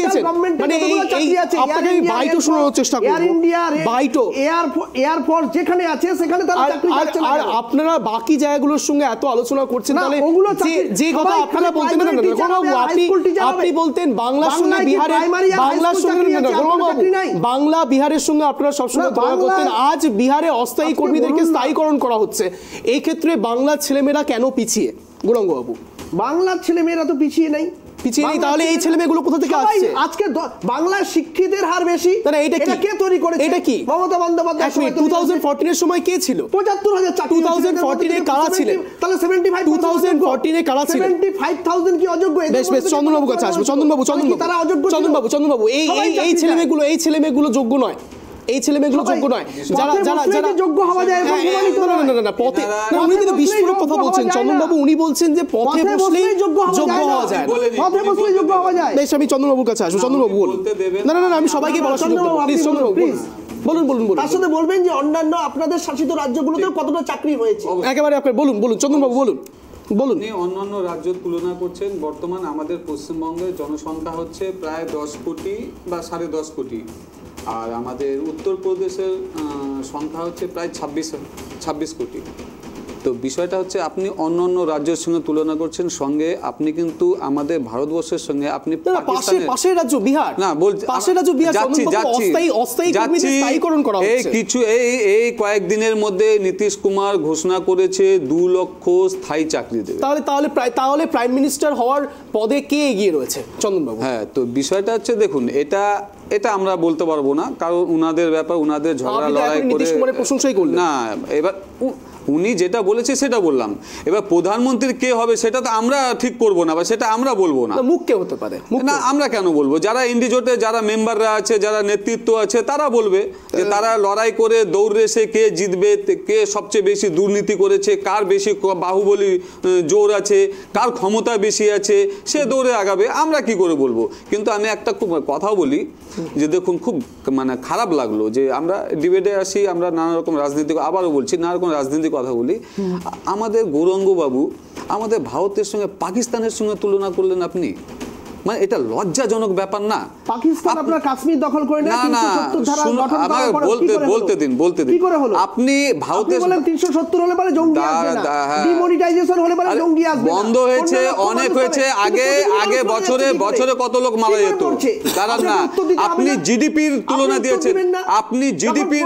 দিয়েছেন মানে আপনাকে শোনানোর চেষ্টা করব এয়ার যেখানে আছে সেখানে তারা চাকরি পাচ্ছে আর আপনারা বাকি জায়গাগুলোর সঙ্গে এত আলোচনা করছেন তাহলে যে কথা আপনারা বলতেন না আপনি আপনি বলতেন বাংলার সঙ্গে বিহারের বাংলার সঙ্গে বাংলা বিহারের সঙ্গে আপনারা সবসময় দয়া করতেন আজ বিহারে অস্থায়ী কর্মীদেরকে স্থায়ীকরণ করা হচ্ছে এই ক্ষেত্রে বাংলা ছেলেমেয়েরা কেন পিছিয়ে গুরঙ্গবাবু বাংলার ছেলেমেয়েরা তো পিছিয়ে নাই পিছিয়ে নেই তাহলে এই ছেলে মেয়েগুলো কোথা থেকে আসছে আজকে শিক্ষিতের হার বেশি তাহলে এটা কি কে তৈরি করেছে এটা কি মমতা বন্দ্যোপাধ্যায় 2014 এর সময় কে ছিল 75000 2014 এ কারা ছিলেন তাহলে 75 এ কারা ছিলেন 75000 কি অযোগ্য বেশ বেশ চন্দনবাবু কাছে আসবে চন্দনবাবু চন্দনবাবু তারা অযোগ্য চন্দনবাবু চন্দনবাবু এই এই মেয়েগুলো এই মেয়েগুলো যোগ্য নয় এই ছেলে মেয়েগুলো যোগ্য নয় যারা যারা যারা যোগ্য হওয়া যায় না না না পথে উনি কিন্তু বিস্ফোরক কথা বলছেন চন্দনবাবু উনি বলছেন যে পথে বসলেই যোগ্য হওয়া যায় পথে বসলেই যোগ্য হওয়া যায় বেশ আমি চন্দনবাবুর কাছে আসবো চন্দ্রবাবু বলুন না না না আমি সবাইকে বলা চন্দ্রবাবু চন্দ্রবাবু বলুন বলুন বলুন তার সাথে বলবেন যে অন্যান্য আপনাদের শাসিত রাজ্যগুলোতেও কতটা চাকরি হয়েছে একেবারে আপনি বলুন বলুন চন্দ্রবাবু বলুন বলুন অন্যান্য রাজ্যের তুলনা করছেন বর্তমান আমাদের পশ্চিমবঙ্গের জনসংখ্যা হচ্ছে প্রায় দশ কোটি বা সাড়ে দশ কোটি আর আমাদের উত্তরপ্রদেশের সংখ্যা হচ্ছে প্রায় ছাব্বিশ ছাব্বিশ কোটি তো বিষয়টা হচ্ছে আপনি অন্য অন্য রাজ্যের সঙ্গে তুলনা করছেন সঙ্গে আপনি কিন্তু আমাদের ভারতবর্ষের সঙ্গে আপনি পাশের বিহার যাচ্ছি যাচ্ছি স্থায়ীকরণ করা এই কয়েকদিনের মধ্যে নীতিশ কুমার ঘোষণা করেছে দু লক্ষ স্থায়ী চাকরি দেবে তাহলে তাহলে প্রায় তাহলে প্রাইম মিনিস্টার হওয়ার পদে কে এগিয়ে রয়েছে চন্দনবাবু হ্যাঁ তো বিষয়টা হচ্ছে দেখুন এটা এটা আমরা বলতে পারবো না কারণ উনাদের ব্যাপার উনাদের ঝগড়া লড়াই করে প্রশংসাই করলেন না এবার উনি যেটা বলেছে সেটা বললাম এবার প্রধানমন্ত্রী কে হবে সেটা তো আমরা ঠিক করব না বা সেটা আমরা বলবো না মুখ কে হতে পারে না আমরা কেন বলবো যারা ইন্ডিজোটে যারা মেম্বাররা আছে যারা নেতৃত্ব আছে তারা বলবে যে তারা লড়াই করে দৌড় রেসে কে জিতবে কে সবচেয়ে বেশি দুর্নীতি করেছে কার বেশি বাহুবলী জোর আছে কার ক্ষমতা বেশি আছে সে দৌড়ে আগাবে আমরা কি করে বলবো কিন্তু আমি একটা খুব কথা বলি যে দেখুন খুব মানে খারাপ লাগলো যে আমরা ডিবেটে আসি আমরা নানা রকম রাজনীতি আবারও বলছি নানা রকম রাজনীতি কথা বলি আমাদের গৌরঙ্গবাবু আমাদের ভারতের সঙ্গে পাকিস্তানের সঙ্গে তুলনা করলেন আপনি মানে এটা লজ্জাজনক ব্যাপার না পাকিস্তান আপনার কাশ্মীর দখল করে না না আমাকে বলতে বলতে দিন বলতে দিন আপনি ভারতে বলেন হলে পারে জঙ্গি হ্যাঁ। হলে পারে জঙ্গি আসবে বন্ধ হয়েছে অনেক হয়েছে আগে আগে বছরে বছরে কত লোক মারা যেত দাঁড়ান না আপনি জিডিপির তুলনা দিয়েছেন আপনি জিডিপির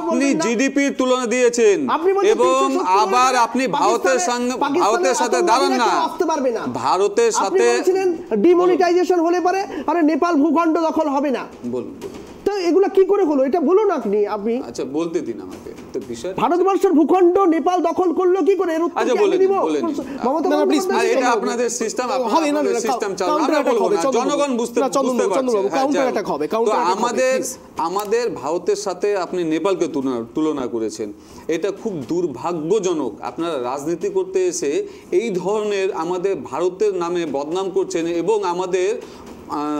আপনি জিডিপির তুলনা দিয়েছেন এবং আবার আপনি ভারতের সঙ্গে ভারতের সাথে দাঁড়ান না ভারতের সাথে বলেছিলেন ডিমনিটাইজেশন হলে পারে আরে নেপাল ভূখণ্ড দখল হবে না বলুন তো এগুলো কি করে হলো এটা বলুন আপনি আপনি আচ্ছা বলতে দিন আমাকে তো বিষয় ভারতবর্ষের ভূখণ্ড নেপাল দখল করলো কি করে এর উত্তর আচ্ছা, দিব মমতা প্লিজ এটা আপনাদের সিস্টেম সিস্টেম চালু আমরা বলবো জনগণ বুঝতে বুঝতে পারছে কাউন্টার অ্যাটাক আচ্ছা, হবে কাউন্টার আমাদের আমাদের ভারতের সাথে আপনি নেপালকে তুলনা করেছেন এটা খুব দুর্ভাগ্যজনক আপনারা রাজনীতি করতে এসে এই ধরনের আমাদের ভারতের নামে বদনাম করছেন এবং আমাদের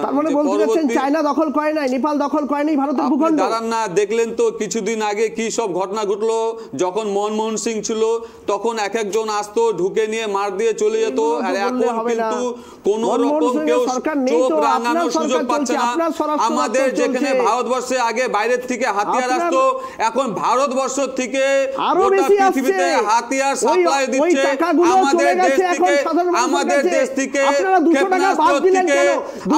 তার মানে বলতে চাচ্ছেন চায়না দখল করে নাই নেপাল দখল করে নাই ভারতের ভূখণ্ড দাঁড়ান না দেখলেন তো কিছুদিন আগে কি সব ঘটনা ঘটলো যখন মনমোহন সিং ছিল তখন এক একজন আসতো ঢুকে নিয়ে মার দিয়ে চলে যেত আর এখন কিন্তু কোন রকম কেউ চোখ রাঙানোর সুযোগ পাচ্ছে না আমাদের যেখানে ভারতবর্ষে আগে বাইরের থেকে হাতিয়ার আসতো এখন ভারতবর্ষ থেকে গোটা পৃথিবীতে হাতিয়ার সাপ্লাই দিচ্ছে আমাদের দেশ থেকে আমাদের দেশ থেকে ক্ষেপণাস্ত্র থেকে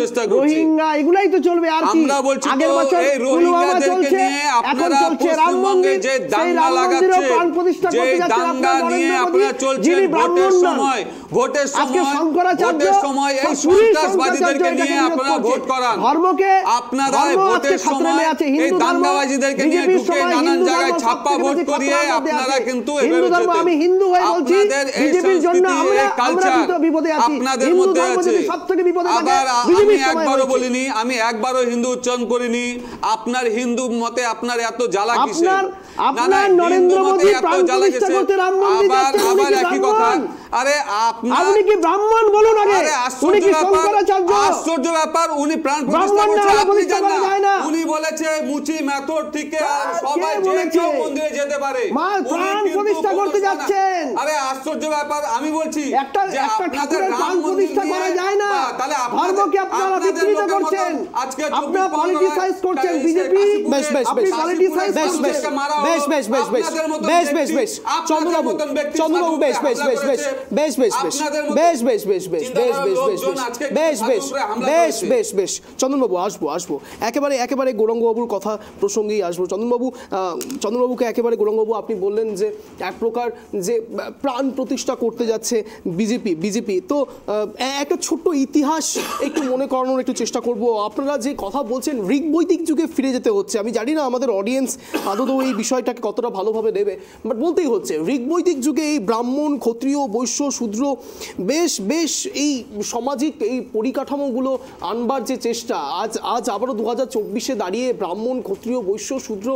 চেষ্টা করছি রোহিঙ্গা এগুলাই তো চলবে আর কি আমরা বলছি আগের বছর এই রোহিঙ্গাদেরকে নিয়ে আপনারা পশ্চিমবঙ্গে যে দাঙ্গা লাগাচ্ছে যে দাঙ্গা নিয়ে আপনারা চলছেন ভোটের সময় ভোটের সময় ভোটের সময় এই সন্ত্রাসবাদীদেরকে নিয়ে আপনারা ভোট করান ধর্মকে আপনারা ভোটের সময় এই দাঙ্গাবাজিদেরকে নিয়ে ঢুকে নানান জায়গায় ছাপ্পা ভোট করিয়ে আপনারা কিন্তু হিন্দু ধর্ম আমি হিন্দু হয়ে বলছি বিজেপির জন্য আমরা আমরা বিপদে আছি আপনাদের মধ্যে আছে সবথেকে বিপদে আছে আমি একবারও বলিনি আমি একবারও হিন্দু উচ্চারণ করিনি আপনার হিন্দু মতে আপনার এত জ্বালা কিসের আপনার নরেন্দ্র মোদী প্রাণ প্রতিষ্ঠা করতে রাম মন্দির যাচ্ছেন আবার একই কথা আরে আপনি কি ব্রাহ্মণ বলুন আগে উনি কি শঙ্করাচার্য আশ্চর্য ব্যাপার উনি প্রাণ প্রতিষ্ঠা করতে আপনি জানেন না উনি বলেছে মুচি মেথড থেকে সবাই যে কেউ মন্দিরে যেতে পারে মা প্রাণ প্রতিষ্ঠা করতে যাচ্ছেন আরে আশ্চর্য ব্যাপার আমি বলছি একটা একটা ঠাকুরের প্রাণ প্রতিষ্ঠা করা যায় না তাহলে ধর্মকে আপনারা বিকৃত করছেন আজকে আপনারা পলিটিসাইজ করছেন বিজেপি বেশ পলিটিসাইজ করছেন বেশ বেশ বেশ বেশ বেশ বেশ বেশ চন্দ্রবাবু চন্দ্রবাবু বেশ বেশ বেশ বেশ বেশ বেশ বেশ বেশ বেশ বেশ বেশ বেশ বেশ বেশ বেশ বেশ বেশ বেশ বেশ চন্দনবাবু আসবো আসবো একেবারে একেবারে গৌরঙ্গবাবুর কথা প্রসঙ্গেই আসবো চন্দনবাবু চন্দনবাবুকে একেবারে গৌরঙ্গবাবু আপনি বললেন যে এক প্রকার যে প্রাণ প্রতিষ্ঠা করতে যাচ্ছে বিজেপি বিজেপি তো একটা ছোট্ট ইতিহাস একটু মনে করানোর একটু চেষ্টা করব আপনারা যে কথা বলছেন ঋগ্বৈদিক যুগে ফিরে যেতে হচ্ছে আমি জানি না আমাদের অডিয়েন্স আদৌ এই বিষয় বিষয়টাকে কতটা ভালোভাবে নেবে বাট বলতেই হচ্ছে ঋগ্বৈদিক যুগে এই ব্রাহ্মণ ক্ষত্রিয় বৈশ্য শূদ্র বেশ বেশ এই সামাজিক এই পরিকাঠামোগুলো আনবার যে চেষ্টা আজ আজ আবারও দু হাজার চব্বিশে দাঁড়িয়ে ব্রাহ্মণ ক্ষত্রিয় বৈশ্য শূদ্র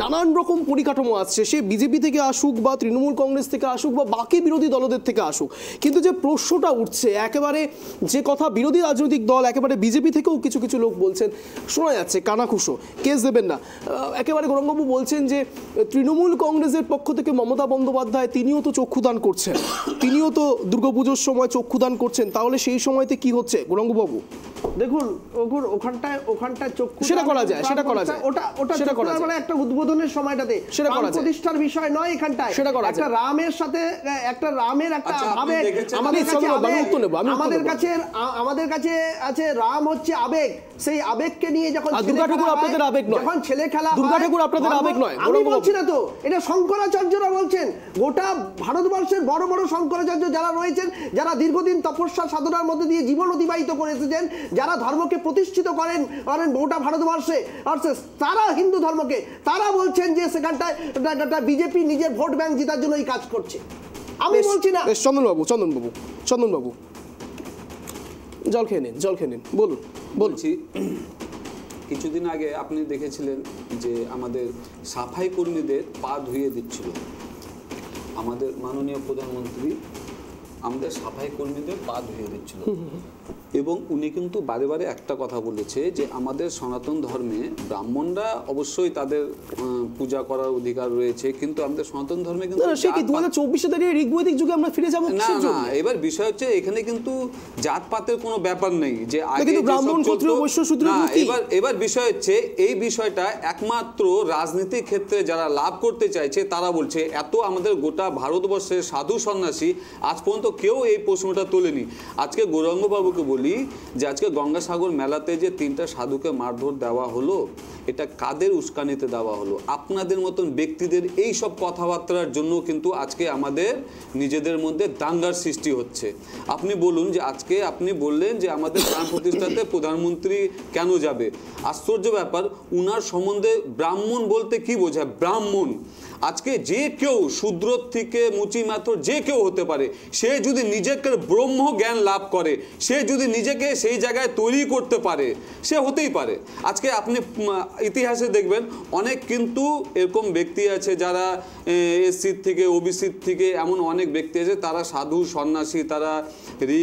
নানান রকম পরিকাঠামো আসছে সে বিজেপি থেকে আসুক বা তৃণমূল কংগ্রেস থেকে আসুক বা বাকি বিরোধী দলদের থেকে আসুক কিন্তু যে প্রশ্নটা উঠছে একেবারে যে কথা বিরোধী রাজনৈতিক দল একেবারে বিজেপি থেকেও কিছু কিছু লোক বলছেন শোনা যাচ্ছে কানাকুশো কেস দেবেন না একেবারে গৌরঙ্গবাবু বলছেন যে তৃণমূল কংগ্রেসের পক্ষ থেকে মমতা বন্দ্যোপাধ্যায় তিনিও তো চক্ষুদান করছেন তিনিও তো দুর্গাপুজোর সময় চক্ষুদান করছেন তাহলে সেই সময়তে কি হচ্ছে গৌরাঙ্গবাবু দেখুন ওগুর ওখানটায় ওখানটায় চক্ষু সেটা করা যায় সেটা করা যায় ওটা ওটা সেটা করা মানে একটা উদ্বোধনের সময়টাতে সেটা করা যায় প্রতিষ্ঠার বিষয় নয় এখানটায় সেটা করা একটা রামের সাথে একটা রামের একটা আচ্ছা, আবেগ আমাদের কাছে আমি উত্তর নেব আমি আমাদের কাছে আমাদের কাছে আছে রাম হচ্ছে আবেগ সেই আবেগকে নিয়ে যখন দুর্গা ঠাকুর আপনাদের আবেগ নয় যখন ছেলে খেলা দুর্গা ঠাকুর আপনাদের আবেগ নয় আমি বলছি না তো এটা শঙ্করাচার্যরা বলছেন গোটা ভারতবর্ষের বড় বড় শঙ্করাচার্য যারা রয়েছেন যারা দীর্ঘদিন তপস্যা সাধনার মধ্যে দিয়ে জীবন অতিবাহিত করে এসেছেন যারা ধর্মকে প্রতিষ্ঠিত করেন করেন গোটা ভারতবর্ষে তারা হিন্দু ধর্মকে তারা বলছেন যে সেখানটায় বিজেপি নিজের ভোট ব্যাংক জেতার জন্য এই কাজ করছে আমি বলছি না চন্দনবাবু চন্দনবাবু চন্দনবাবু জল খেয়ে নিন জল খেয়ে নিন বলুন বলছি কিছুদিন আগে আপনি দেখেছিলেন যে আমাদের সাফাই কর্মীদের পা ধুয়ে দিচ্ছিল আমাদের মাননীয় প্রধানমন্ত্রী আমাদের সাফাই কর্মীদের পা ধুয়ে দিচ্ছিল এবং উনি কিন্তু বারে বারে একটা কথা বলেছে যে আমাদের সনাতন ধর্মে ব্রাহ্মণরা অবশ্যই তাদের পূজা করার অধিকার রয়েছে কিন্তু আমাদের সনাতন ধর্মে কিন্তু সে কি দু হাজার চব্বিশে যুগে আমরা ফিরে যাবো না না এবার বিষয় হচ্ছে এখানে কিন্তু জাতপাতের কোনো ব্যাপার নেই যে আগে ব্রাহ্মণ ক্ষত্রিয় বৈশ্য শূদ্র এবার এবার বিষয় হচ্ছে এই বিষয়টা একমাত্র রাজনীতির ক্ষেত্রে যারা লাভ করতে চাইছে তারা বলছে এত আমাদের গোটা ভারতবর্ষের সাধু সন্ন্যাসী আজ পর্যন্ত কেউ এই প্রশ্নটা তোলেনি আজকে গৌরাঙ্গবাবুকে বলি বলি যে আজকে গঙ্গাসাগর মেলাতে যে তিনটা সাধুকে মারধর দেওয়া হলো এটা কাদের উস্কানিতে দেওয়া হলো আপনাদের মতন ব্যক্তিদের এই সব কথাবার্তার জন্য কিন্তু আজকে আমাদের নিজেদের মধ্যে দাঙ্গার সৃষ্টি হচ্ছে আপনি বলুন যে আজকে আপনি বললেন যে আমাদের প্রাণ প্রতিষ্ঠাতে প্রধানমন্ত্রী কেন যাবে আশ্চর্য ব্যাপার উনার সম্বন্ধে ব্রাহ্মণ বলতে কি বোঝায় ব্রাহ্মণ আজকে যে কেউ শূদ্র থেকে মুচি মাত্র যে কেউ হতে পারে সে যদি নিজেকে ব্রহ্ম জ্ঞান লাভ করে সে যদি নিজেকে সেই জায়গায় তৈরি করতে পারে সে হতেই পারে আজকে আপনি ইতিহাসে দেখবেন অনেক কিন্তু এরকম ব্যক্তি আছে যারা এসসির থেকে ওবিসির থেকে এমন অনেক ব্যক্তি আছে তারা সাধু সন্ন্যাসী তারা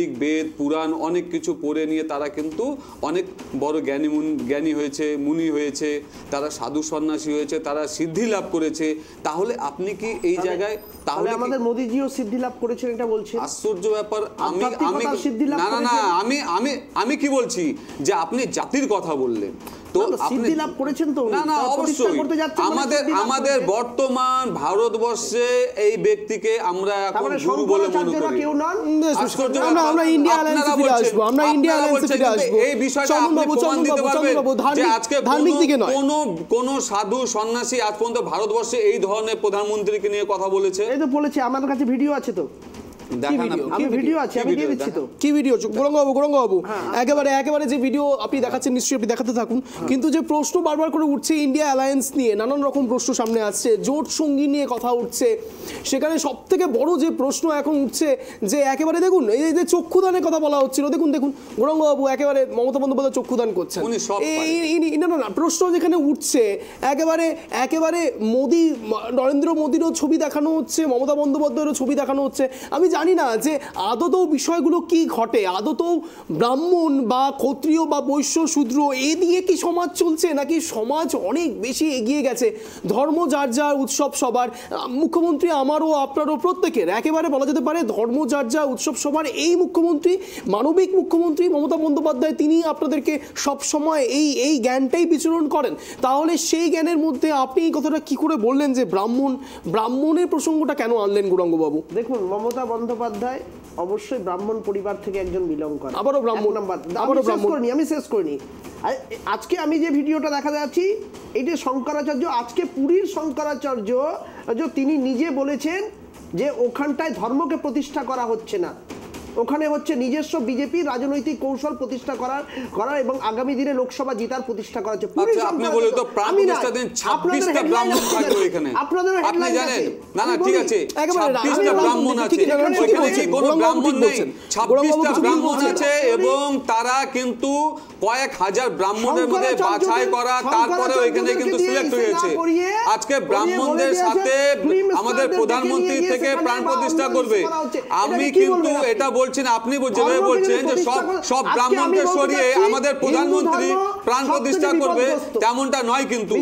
ঋগ বেদ পুরাণ অনেক কিছু পড়ে নিয়ে তারা কিন্তু অনেক বড় জ্ঞানী জ্ঞানী হয়েছে মুনি হয়েছে তারা সাধু সন্ন্যাসী হয়েছে তারা সিদ্ধি লাভ করেছে তাহলে আপনি কি এই জায়গায় তাহলে আমাদের মোদিজিও সিদ্ধি লাভ করেছেন এটা বলছেন আশ্চর্য ব্যাপার আমি আমি লাভ না না আমি আমি আমি কি বলছি যে আপনি জাতির কথা বললেন তো লাভ করেছেন তো না না অবশ্যই মানে আমাদের আমাদের বর্তমান ভারতবর্ষে এই ব্যক্তিকে আমরা এখন মানে গুরু বলে মনে করি কেউ নন আমরা ইন্ডিয়া অ্যালায়েন্সে ফিরে আমরা ইন্ডিয়া অ্যালায়েন্সে এই বিষয়টা আপনি প্রমাণ দিতে পারবেন যে আজকে কোন কোন সাধু সন্ন্যাসী আজ পর্যন্ত ভারতবর্ষে এই ধরনের প্রধানমন্ত্রীকে নিয়ে কথা বলেছে এই তো বলেছে আমার কাছে ভিডিও আছে তো সেখানে সব থেকে বড় যে প্রশ্ন এখন উঠছে যে একেবারে দেখুন এই যে চক্ষুদানের কথা বলা হচ্ছিল দেখুন দেখুন গৌরঙ্গবাবু একেবারে মমতা বন্দ্যোপাধ্যায় চক্ষুদান করছেন প্রশ্ন যেখানে উঠছে একেবারে একেবারে মোদী নরেন্দ্র মোদীরও ছবি দেখানো হচ্ছে মমতা বন্দ্যোপাধ্যায়েরও ছবি দেখানো হচ্ছে আমি জানি না যে আদতেও বিষয়গুলো কি ঘটে আদতেও ব্রাহ্মণ বা ক্ষত্রিয় বা বৈশ্য শূদ্র এ দিয়ে কি সমাজ চলছে নাকি সমাজ অনেক বেশি এগিয়ে গেছে ধর্ম যার যার উৎসব সবার মুখ্যমন্ত্রী আমারও আপনারও প্রত্যেকের একেবারে বলা যেতে পারে ধর্ম যার যা উৎসব সবার এই মুখ্যমন্ত্রী মানবিক মুখ্যমন্ত্রী মমতা বন্দ্যোপাধ্যায় তিনি আপনাদেরকে সবসময় এই এই জ্ঞানটাই বিচরণ করেন তাহলে সেই জ্ঞানের মধ্যে আপনি এই কথাটা কি করে বললেন যে ব্রাহ্মণ ব্রাহ্মণের প্রসঙ্গটা কেন আনলেন গুরাঙ্গবাবু দেখুন মমতা বন্দ্যোপাধ্যায় অবশ্যই ব্রাহ্মণ পরিবার থেকে একজন বিলং করে আবারও ব্রাহ্মণ আবারও শেষ করিনি আমি শেষ করিনি আজকে আমি যে ভিডিওটা দেখা যাচ্ছি এই শঙ্করাচার্য আজকে পুরীর শঙ্করাচার্য তিনি নিজে বলেছেন যে ওখানটায় ধর্মকে প্রতিষ্ঠা করা হচ্ছে না ওখানে হচ্ছে নিজস্ব বিজেপি রাজনৈতিক কৌশল প্রতিষ্ঠা করার করার এবং আগামী দিনে লোকসভা জিতার প্রতিষ্ঠা করা হচ্ছে এবং তারা কিন্তু কয়েক হাজার ব্রাহ্মণের মধ্যে বাছাই করা তারপরে ওইখানে কিন্তু সিলেক্ট হয়েছে আজকে ব্রাহ্মণদের সাথে আমাদের প্রধানমন্ত্রী থেকে প্রাণ প্রতিষ্ঠা করবে আমি কিন্তু এটা বলছেন আপনি যেভাবে বলছেন যে সব সব ব্রাহ্মণকে সরিয়ে আমাদের প্রধানমন্ত্রী প্রাণ প্রতিষ্ঠা করবে তেমনটা নয় কিন্তু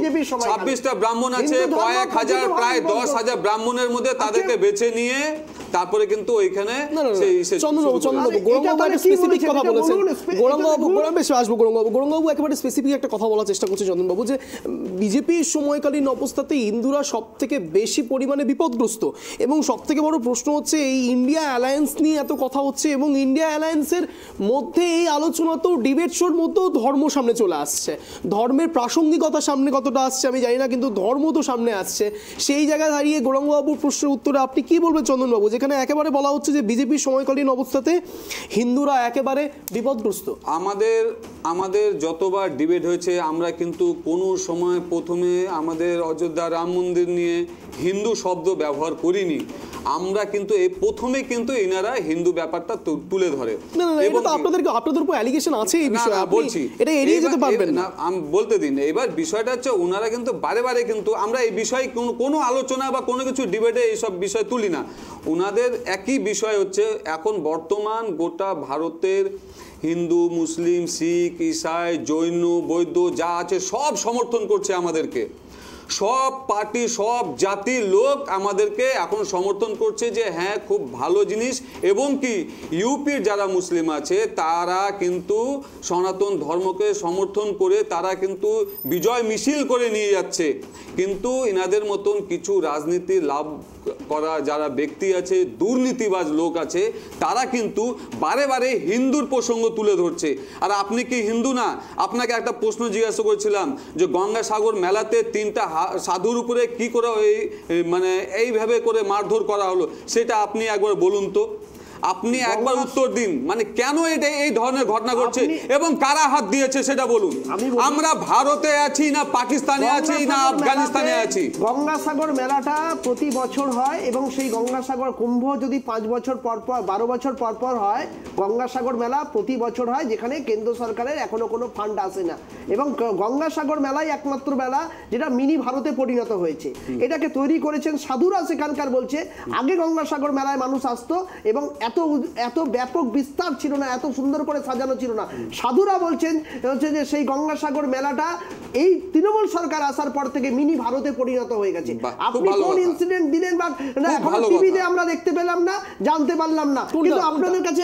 ছাব্বিশটা ব্রাহ্মণ আছে কয়েক হাজার প্রায় দশ হাজার ব্রাহ্মণের মধ্যে আচ্ছা। তাদেরকে বেছে নিয়ে তারপরে কিন্তু ওইখানে কথা বলার চেষ্টা করছে যে বিজেপির সময়কালীন অবস্থাতে সব থেকে বেশি পরিমাণে বিপদগ্রস্ত এবং সব থেকে বড় প্রশ্ন হচ্ছে এই ইন্ডিয়া অ্যালায়েন্স নিয়ে এত কথা হচ্ছে এবং ইন্ডিয়া অ্যালায়েন্সের মধ্যে এই আলোচনা তো ডিবেট শোর মতো ধর্ম সামনে চলে চলে আসছে ধর্মের প্রাসঙ্গিকতা সামনে কতটা আসছে আমি জানি না কিন্তু ধর্ম তো সামনে আসছে সেই জায়গায় দাঁড়িয়ে গৌরাঙ্গবাবুর প্রশ্নের উত্তরে আপনি কি বলবেন চন্দনবাবু যেখানে একেবারে বলা হচ্ছে যে বিজেপির সময়কালীন অবস্থাতে হিন্দুরা একেবারে বিপদগ্রস্ত আমাদের আমাদের যতবার ডিবেট হয়েছে আমরা কিন্তু কোনো সময় প্রথমে আমাদের অযোধ্যা রাম মন্দির নিয়ে হিন্দু শব্দ ব্যবহার করিনি আমরা কিন্তু এই প্রথমে কিন্তু এনারা হিন্দু ব্যাপারটা তুলে ধরে আপনাদের আপনাদের উপর অ্যালিগেশন আছে এই বিষয়ে বলছি এটা এড়িয়ে যেতে পারবেন না আমি বলতে দিন এবার বিষয়টা হচ্ছে ওনারা কিন্তু বারে বারে কিন্তু আমরা এই বিষয়ে কোনো আলোচনা বা কোনো কিছু ডিবেটে এইসব বিষয় তুলি না ওনাদের একই বিষয় হচ্ছে এখন বর্তমান গোটা ভারতের হিন্দু মুসলিম শিখ ইসাই জৈন বৈদ্য যা আছে সব সমর্থন করছে আমাদেরকে সব পার্টি সব জাতির লোক আমাদেরকে এখন সমর্থন করছে যে হ্যাঁ খুব ভালো জিনিস এবং কি ইউপির যারা মুসলিম আছে তারা কিন্তু সনাতন ধর্মকে সমর্থন করে তারা কিন্তু বিজয় মিছিল করে নিয়ে যাচ্ছে কিন্তু ইনাদের মতন কিছু রাজনীতি লাভ করা যারা ব্যক্তি আছে দুর্নীতিবাজ লোক আছে তারা কিন্তু বারে বারে হিন্দুর প্রসঙ্গ তুলে ধরছে আর আপনি কি হিন্দু না আপনাকে একটা প্রশ্ন জিজ্ঞাসা করেছিলাম যে গঙ্গাসাগর মেলাতে তিনটা সাধুর উপরে কি করে ওই মানে এইভাবে করে মারধর করা হলো সেটা আপনি একবার বলুন তো আপনি একবার উত্তর দিন মানে কেন এটা এই ধরনের ঘটনা ঘটছে এবং কারা হাত দিয়েছে সেটা বলুন আমরা ভারতে আছি না পাকিস্তানে আছি না আফগানিস্তানে আছি গঙ্গাসাগর মেলাটা প্রতি বছর হয় এবং সেই গঙ্গাসাগর কুম্ভ যদি পাঁচ বছর পর পর বারো বছর পর পর হয় গঙ্গাসাগর মেলা প্রতি বছর হয় যেখানে কেন্দ্র সরকারের এখনো কোনো ফান্ড আসে না এবং গঙ্গাসাগর মেলাই একমাত্র মেলা যেটা মিনি ভারতে পরিণত হয়েছে এটাকে তৈরি করেছেন সাধুরা সেখানকার বলছে আগে গঙ্গাসাগর মেলায় মানুষ আসতো এবং এত এত ব্যাপক বিস্তার ছিল না এত সুন্দর করে সাজানো ছিল না সাধুরা বলছেন হচ্ছে যে সেই গঙ্গাসাগর মেলাটা এই তৃণমূল সরকার আসার পর থেকে মিনি ভারতে পরিণত হয়ে গেছে আপনি কোন ইনসিডেন্ট দিলেন বা টিভিতে আমরা দেখতে পেলাম না জানতে পারলাম না কিন্তু আপনাদের কাছে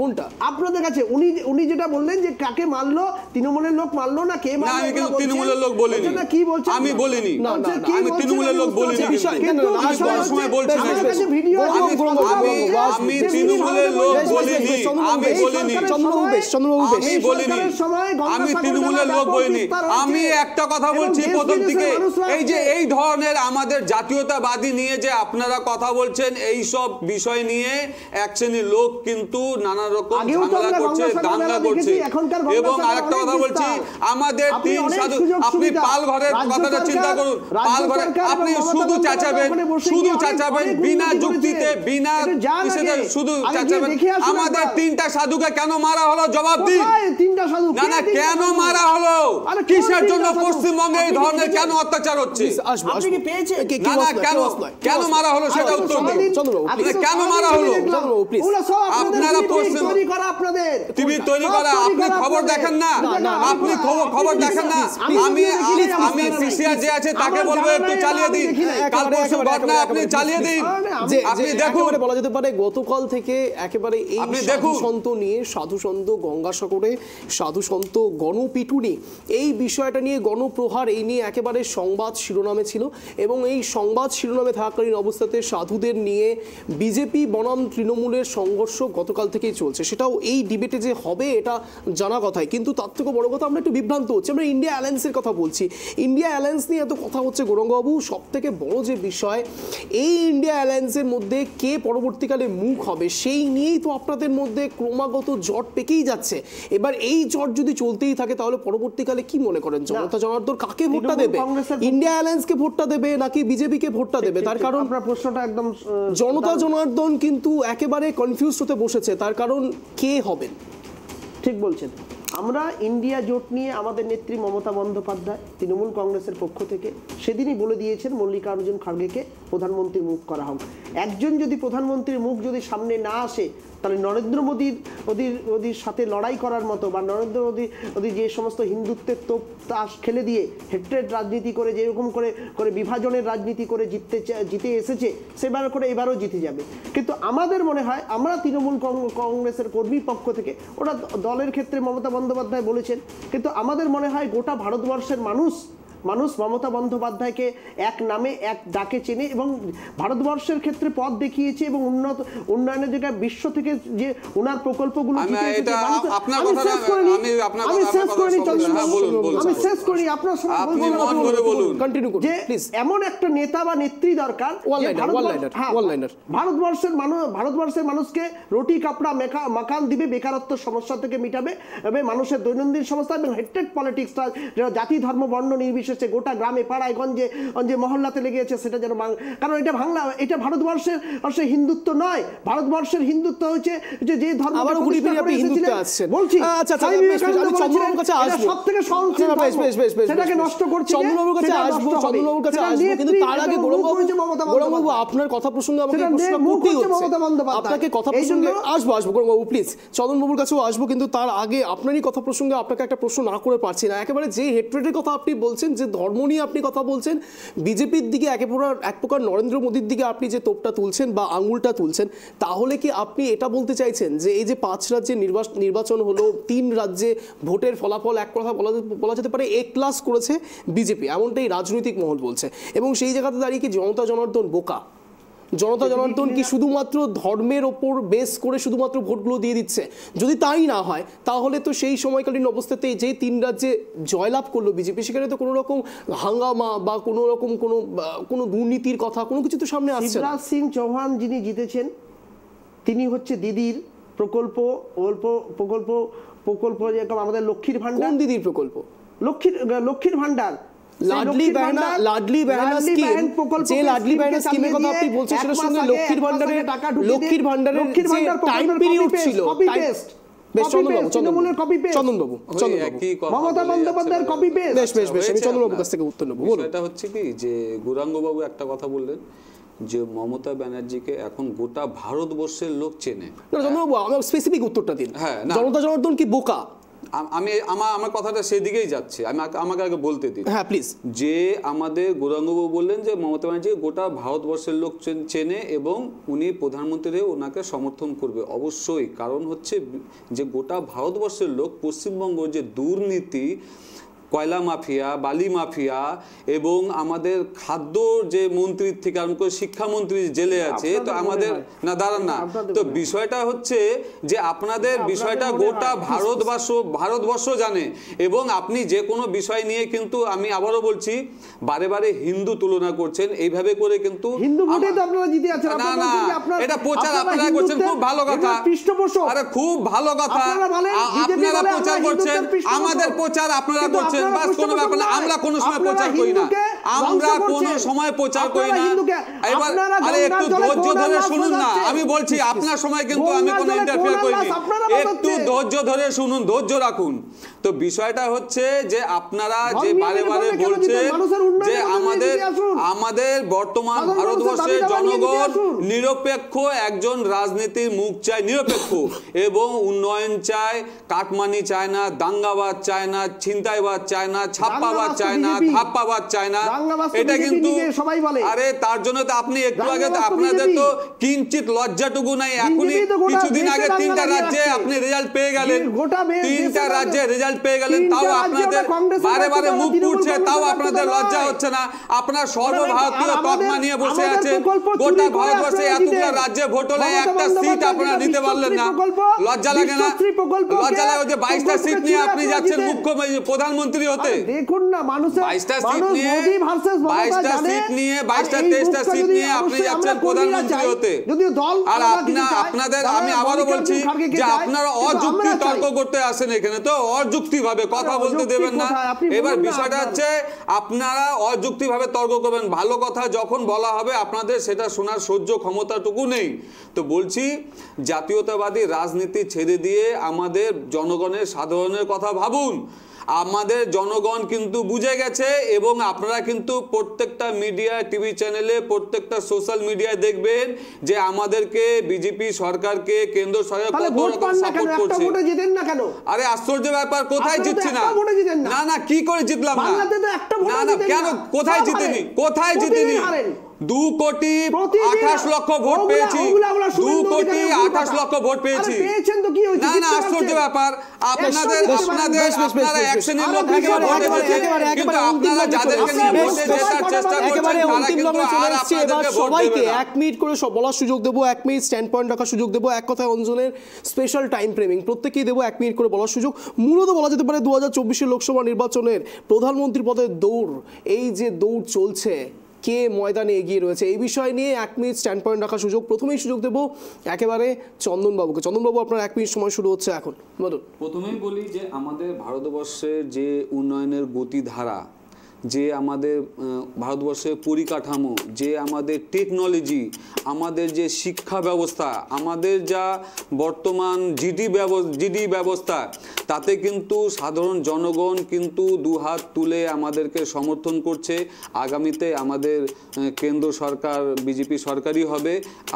কোনটা আপনাদের কাছে উনি উনি যেটা বললেন যে কাকে মারলো তৃণমূলের লোক মারলো না কে মারলো তৃণমূলের লোক বলিনি কি বলছেন আমি বলিনি আমি তৃণমূলের লোক বলিনি কিন্তু আমি ভিডিও আমি আমি একটা কথা বলছি প্রথম থেকে এই যে এই ধরনের আমাদের জাতীয়তাবাদী নিয়ে যে আপনারা কথা বলছেন এই সব বিষয় নিয়ে এক শ্রেণীর লোক কিন্তু নানা রকম ঝামেলা করছে দাঙ্গা করছে এবং আরেকটা কথা বলছি আমাদের তিন সাধু আপনি পাল ঘরের কথাটা চিন্তা করুন পাল ঘরে আপনি শুধু চাচাবেন শুধু চাচাবেন বিনা যুক্তিতে বিনা শুধু আমাদের তিনটা সাধুকে কেন মারা হলো জবাব দিন তিনটা সাধু না না কেন মারা হলো কিসের জন্য পশ্চিমবঙ্গে এই ধরনের কেন অত্যাচার হচ্ছে কেন কেন মারা হলো সেটা উত্তর দিন কেন মারা হলো আপনারা টিভি তৈরি করা আপনি খবর দেখেন না আপনি খবর দেখেন না আমি আমি পিসিআর যে আছে তাকে বলবো একটু চালিয়ে দিন কাল পরশু ঘটনা আপনি চালিয়ে দিন আপনি দেখুন বলা যেতে পারে গতকাল সকাল থেকে একেবারে এই সাধু সন্ত নিয়ে সাধু সন্ত গঙ্গা সাগরে সাধু সন্ত গণপিটুনি এই বিষয়টা নিয়ে গণপ্রহার এই নিয়ে একেবারে সংবাদ শিরোনামে ছিল এবং এই সংবাদ শিরোনামে থাকাকালীন অবস্থাতে সাধুদের নিয়ে বিজেপি বনাম তৃণমূলের সংঘর্ষ গতকাল থেকেই চলছে সেটাও এই ডিবেটে যে হবে এটা জানা কথাই কিন্তু তার থেকে বড় কথা আমরা একটু বিভ্রান্ত হচ্ছে আমরা ইন্ডিয়া অ্যালায়েন্সের কথা বলছি ইন্ডিয়া অ্যালায়েন্স নিয়ে এত কথা হচ্ছে গৌরঙ্গবাবু সব থেকে বড় যে বিষয় এই ইন্ডিয়া অ্যালায়েন্সের মধ্যে কে পরবর্তীকালে মুখ হবে সেই নিয়েই তো আপনাদের মধ্যে ক্রমাগত জট পেকেই যাচ্ছে এবার এই জট যদি চলতেই থাকে তাহলে পরবর্তীকালে কি মনে করেন জনতা জনার্দন কাকে ভোটটা দেবে ইন্ডিয়া অ্যালায়েন্সকে ভোটটা দেবে নাকি বিজেপিকে ভোটটা দেবে তার কারণ প্রশ্নটা একদম জনতা জনার্দন কিন্তু একেবারে কনফিউজ হতে বসেছে তার কারণ কে হবেন ঠিক বলছেন আমরা ইন্ডিয়া জোট নিয়ে আমাদের নেত্রী মমতা বন্দ্যোপাধ্যায় তৃণমূল কংগ্রেসের পক্ষ থেকে সেদিনই বলে দিয়েছেন মল্লিকার্জুন খাড়গেকে প্রধানমন্ত্রীর মুখ করা হোক একজন যদি প্রধানমন্ত্রীর মুখ যদি সামনে না আসে তাহলে নরেন্দ্র মোদীর ওদের ওদের সাথে লড়াই করার মতো বা নরেন্দ্র মোদী ওদের যে সমস্ত হিন্দুত্বের তোপ তাস খেলে দিয়ে হেট্রেড রাজনীতি করে যেরকম করে করে বিভাজনের রাজনীতি করে জিততে জিতে এসেছে সেবার করে এবারও জিতে যাবে কিন্তু আমাদের মনে হয় আমরা তৃণমূল কংগ্রেসের কর্মী পক্ষ থেকে ওরা দলের ক্ষেত্রে মমতা বন্দ্যোপাধ্যায় বলেছেন কিন্তু আমাদের মনে হয় গোটা ভারতবর্ষের মানুষ মানুষ মমতা বন্দ্যোপাধ্যায়কে এক নামে এক ডাকে চেনে এবং ভারতবর্ষের ক্ষেত্রে পথ দেখিয়েছে এবং উন্নত উন্নয়নের যেটা বিশ্ব থেকে যে উনার প্রকল্পগুলো এমন একটা নেতা বা নেত্রী দরকার হ্যাঁ, ভারতবর্ষের মানুষ ভারতবর্ষের মানুষকে রুটি কাপড়া মেকা মাকান দিবে বেকারত্ব সমস্যা থেকে মিটাবে মানুষের দৈনন্দিন সমস্যা এবং হেডটেড পলিটিক্সটা জাতি ধর্ম বর্ণ নির্বিশেষে এসেছে গোটা গ্রামে পাড়ায় গঞ্জে গঞ্জে মহল্লাতে লেগেছে সেটা যেন কারণ এটা বাংলা এটা ভারতবর্ষের হিন্দুত্ব নয় ভারতবর্ষের হিন্দুত্ব হচ্ছে যে যে ধর্ম বলছি আচ্ছা, আচ্ছা, সব থেকে সেটাকে নষ্ট করছে আপনার কথা প্রসঙ্গে আপনাকে কথা প্রসঙ্গে আসবো আসবো গৌরববাবু প্লিজ চন্দনবাবুর কাছেও আসবো কিন্তু তার আগে আপনারই কথা প্রসঙ্গে আপনাকে একটা প্রশ্ন না করে পারছি না একেবারে যে হেট্রেটের কথা আপনি বলছেন যে যে ধর্ম নিয়ে আপনি কথা বলছেন বিজেপির দিকে একে প্রকার এক প্রকার নরেন্দ্র মোদীর দিকে আপনি যে তোপটা তুলছেন বা আঙুলটা তুলছেন তাহলে কি আপনি এটা বলতে চাইছেন যে এই যে পাঁচ রাজ্যে নির্বাচন হলো তিন রাজ্যে ভোটের ফলাফল এক কথা বলা বলা যেতে পারে এ ক্লাস করেছে বিজেপি এমনটাই রাজনৈতিক মহল বলছে এবং সেই জায়গাতে দাঁড়িয়ে কি জনতা জনার্দন বোকা জনতা জনার্দন কি শুধুমাত্র ধর্মের ওপর বেস করে শুধুমাত্র ভোটগুলো দিয়ে দিচ্ছে যদি তাই না হয় তাহলে তো সেই সময়কালীন অবস্থাতে যে তিন রাজ্যে জয়লাভ করলো বিজেপি সেখানে তো কোনো রকম হাঙ্গামা বা কোনো রকম কোনো কোনো দুর্নীতির কথা কোনো কিছু তো সামনে আসছে শিবরাজ সিং চৌহান যিনি জিতেছেন তিনি হচ্ছে দিদির প্রকল্প অল্প প্রকল্প প্রকল্প যেরকম আমাদের লক্ষ্মীর ভান্ডার দিদির প্রকল্প লক্ষ্মীর লক্ষ্মীর ভান্ডার এটা হচ্ছে কি যে একটা কথা বললেন যে মমতা ব্যানার্জিকে এখন গোটা ভারতবর্ষের লোক চেনে চন্দ্রবাবু আমার স্পেসিফিক উত্তরটা দিন হ্যাঁ জনতা জনার্দন কি বোকা আমি আমার আমার কথাটা সেদিকেই যাচ্ছে আমি আমাকে আগে বলতে দিই হ্যাঁ প্লিজ যে আমাদের গৌরাঙ্গবাবু বললেন যে মমতা ব্যানার্জি গোটা ভারতবর্ষের লোক চেনে এবং উনি প্রধানমন্ত্রী ওনাকে সমর্থন করবে অবশ্যই কারণ হচ্ছে যে গোটা ভারতবর্ষের লোক পশ্চিমবঙ্গ যে দুর্নীতি কয়লা মাফিয়া বালি মাফিয়া এবং আমাদের খাদ্য যে মন্ত্রীর থেকে আরম্ভ করে শিক্ষামন্ত্রী জেলে হ্যাঁ, আছে তো আমাদের না দাঁড়ান না তো বিষয়টা হচ্ছে যে আপনাদের বিষয়টা গোটা ভারতবর্ষ ভারতবর্ষ জানে এবং আপনি যে কোনো বিষয় নিয়ে কিন্তু আমি আবারও বলছি বারে বারে হিন্দু তুলনা করছেন এইভাবে করে কিন্তু না না এটা প্রচার আপনারা করছেন খুব ভালো কথা আরে খুব ভালো কথা আপনারা প্রচার করছেন আমাদের প্রচার আপনারা করছেন ব্যাপার না আমরা সময় প্রচার করি না আমরা সময় প্রচার করি না এবার একটু ধৈর্য ধরে শুনুন না আমি বলছি আপনার সময় কিন্তু আমি কোনো করিনি একটু ধৈর্য ধরে শুনুন ধৈর্য রাখুন তো বিষয়টা হচ্ছে যে আপনারা যে বারে বারে যে আমাদের আমাদের বর্তমান ভারতবর্ষের জনগণ নিরপেক্ষ একজন রাজনীতির মুখ চায় নিরপেক্ষ এবং উন্নয়ন চায় কাটমানি চায় না দাঙ্গাবাদ চায় না ছিনতাইবাদ চায় চায় না ছাপ পাওয়া চায় না ধাপ পাওয়া চায় না এটা কিন্তু সবাই বলে আরে তার জন্য তো আপনি একটু আগে তো আপনাদের তো কিঞ্চিত লজ্জাটুকু নাই এখনই কিছুদিন আগে তিনটা রাজ্যে আপনি রেজাল্ট পেয়ে গেলেন তিনটা রাজ্যে রেজাল্ট পেয়ে গেলেন তাও আপনাদের বারে বারে মুখ পুড়ছে তাও আপনাদের লজ্জা হচ্ছে না আপনার সর্বভারতীয় তকমা নিয়ে বসে আছে গোটা ভারতবর্ষে এতগুলো রাজ্যে ভোট হলে একটা সিট আপনারা নিতে পারলেন না লজ্জা লাগে না লজ্জা লাগে যে বাইশটা সিট নিয়ে আপনি যাচ্ছেন মুখ্য প্রধানমন্ত্রী মন্ত্রী হতে দেখুন না মানুষের 22টা সিট নিয়ে 22টা সিট নিয়ে 22টা 23টা সিট নিয়ে আপনি যাচ্ছেন প্রধানমন্ত্রী হতে যদি দল আর আপনাদের আমি আবারো বলছি যে আপনারা অযুক্তি তর্ক করতে আসেন এখানে তো অযুক্তি ভাবে কথা বলতে দেবেন না এবার বিষয়টা হচ্ছে আপনারা অযুক্তি ভাবে তর্ক করবেন ভালো কথা যখন বলা হবে আপনাদের সেটা শোনার সহ্য ক্ষমতাটুকু নেই তো বলছি জাতীয়তাবাদী রাজনীতি ছেড়ে দিয়ে আমাদের জনগণের সাধারণের কথা ভাবুন আমাদের জনগণ কিন্তু বুঝে গেছে এবং আপনারা কিন্তু প্রত্যেকটা মিডিয়া টিভি চ্যানেলে প্রত্যেকটা সোশ্যাল মিডিয়ায় দেখবেন যে আমাদেরকে বিজেপি সরকারকে কেন্দ্র সরকার আরে আশ্চর্য ব্যাপার কোথায় জিতছি না না না কি করে জিতলাম না না কেন কোথায় জিতেনি কোথায় জিতেনি দু কোটি আঠাশ লক্ষ ভোট পেয়েছি দু কোটি আঠাশ লক্ষ ভোট পেয়েছি না না আশ্চর্য ব্যাপার আপনাদের আপনাদের আপনারা অ্যাকশনের লোক কিন্তু আপনারা যাদেরকে নিয়ে জেতার চেষ্টা করছেন তারা কিন্তু আর আপনাদেরকে সবাইকে এক মিনিট করে সব বলার সুযোগ দেবো এক মিনিট স্ট্যান্ড পয়েন্ট রাখার সুযোগ দেবো এক কথায় অঞ্জনের স্পেশাল টাইম ফ্রেমিং প্রত্যেকেই দেবো এক মিনিট করে বলার সুযোগ মূলত বলা যেতে পারে দু হাজার চব্বিশের লোকসভা নির্বাচনের প্রধানমন্ত্রী পদের দৌড় এই যে দৌড় চলছে কে ময়দানে এগিয়ে রয়েছে এই বিষয় নিয়ে এক মিনিট স্ট্যান্ড পয়েন্ট রাখার সুযোগ প্রথমেই সুযোগ দেবো একেবারে চন্দনবাবুকে চন্দনবাবু আপনার এক মিনিট সময় শুরু হচ্ছে এখন বলুন প্রথমেই বলি যে আমাদের ভারতবর্ষের যে উন্নয়নের গতিধারা যে আমাদের ভারতবর্ষের পরিকাঠামো যে আমাদের টেকনোলজি আমাদের যে শিক্ষা ব্যবস্থা আমাদের যা বর্তমান জিডি জিডি ব্যবস্থা তাতে কিন্তু সাধারণ জনগণ কিন্তু দুহাত তুলে আমাদেরকে সমর্থন করছে আগামীতে আমাদের কেন্দ্র সরকার বিজেপি সরকারই হবে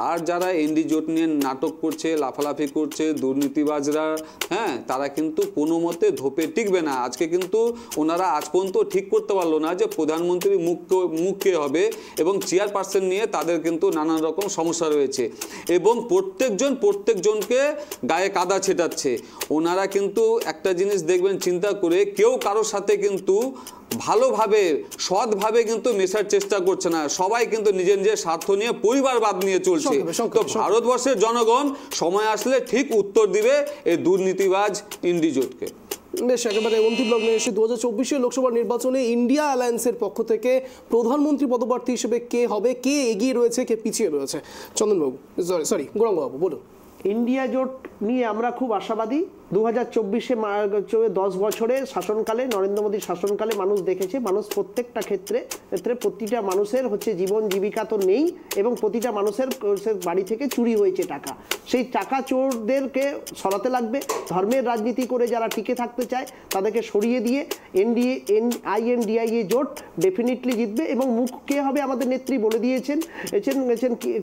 আর যারা এনডি জোট নিয়ে নাটক করছে লাফালাফি করছে দুর্নীতিবাজরা হ্যাঁ তারা কিন্তু কোনো মতে ধোপে টিকবে না আজকে কিন্তু ওনারা আজ পর্যন্ত ঠিক করতে পারলো না যে প্রধানমন্ত্রী মুখ্য মুখে হবে এবং চেয়ারপারসন নিয়ে তাদের কিন্তু নানান রকম সমস্যা রয়েছে এবং প্রত্যেকজন প্রত্যেকজনকে গায়ে কাদা ছেটাচ্ছে ওনারা কিন্তু একটা জিনিস দেখবেন চিন্তা করে কেউ কারোর সাথে কিন্তু ভালোভাবে সৎভাবে কিন্তু মেশার চেষ্টা করছে না সবাই কিন্তু নিজের নিজের স্বার্থ নিয়ে পরিবারবাদ নিয়ে চলছে তো ভারতবর্ষের জনগণ সময় আসলে ঠিক উত্তর দিবে এই দুর্নীতিবাজ ইন্ডিজোটকে বেশ একেবারে ব্লগ নিয়ে এসে দু হাজার চব্বিশের লোকসভা নির্বাচনে ইন্ডিয়া অ্যালায়েন্সের পক্ষ থেকে প্রধানমন্ত্রী পদপ্রার্থী হিসেবে কে হবে কে এগিয়ে রয়েছে কে পিছিয়ে রয়েছে চন্দনবাবু সরি সরি গৌরঙ্গবাবু বলুন ইন্ডিয়া জোট নিয়ে আমরা খুব আশাবাদী দু হাজার চব্বিশে দশ বছরে শাসনকালে নরেন্দ্র মোদীর শাসনকালে মানুষ দেখেছে মানুষ প্রত্যেকটা ক্ষেত্রে ক্ষেত্রে প্রতিটা মানুষের হচ্ছে জীবন জীবিকা তো নেই এবং প্রতিটা মানুষের বাড়ি থেকে চুরি হয়েছে টাকা সেই টাকা চোরদেরকে সরাতে লাগবে ধর্মের রাজনীতি করে যারা টিকে থাকতে চায় তাদেরকে সরিয়ে দিয়ে NDA N I INDI A জোট ডেফিনেটলি জিতবে এবং মুখ কে হবে আমাদের নেত্রী বলে দিয়েছেন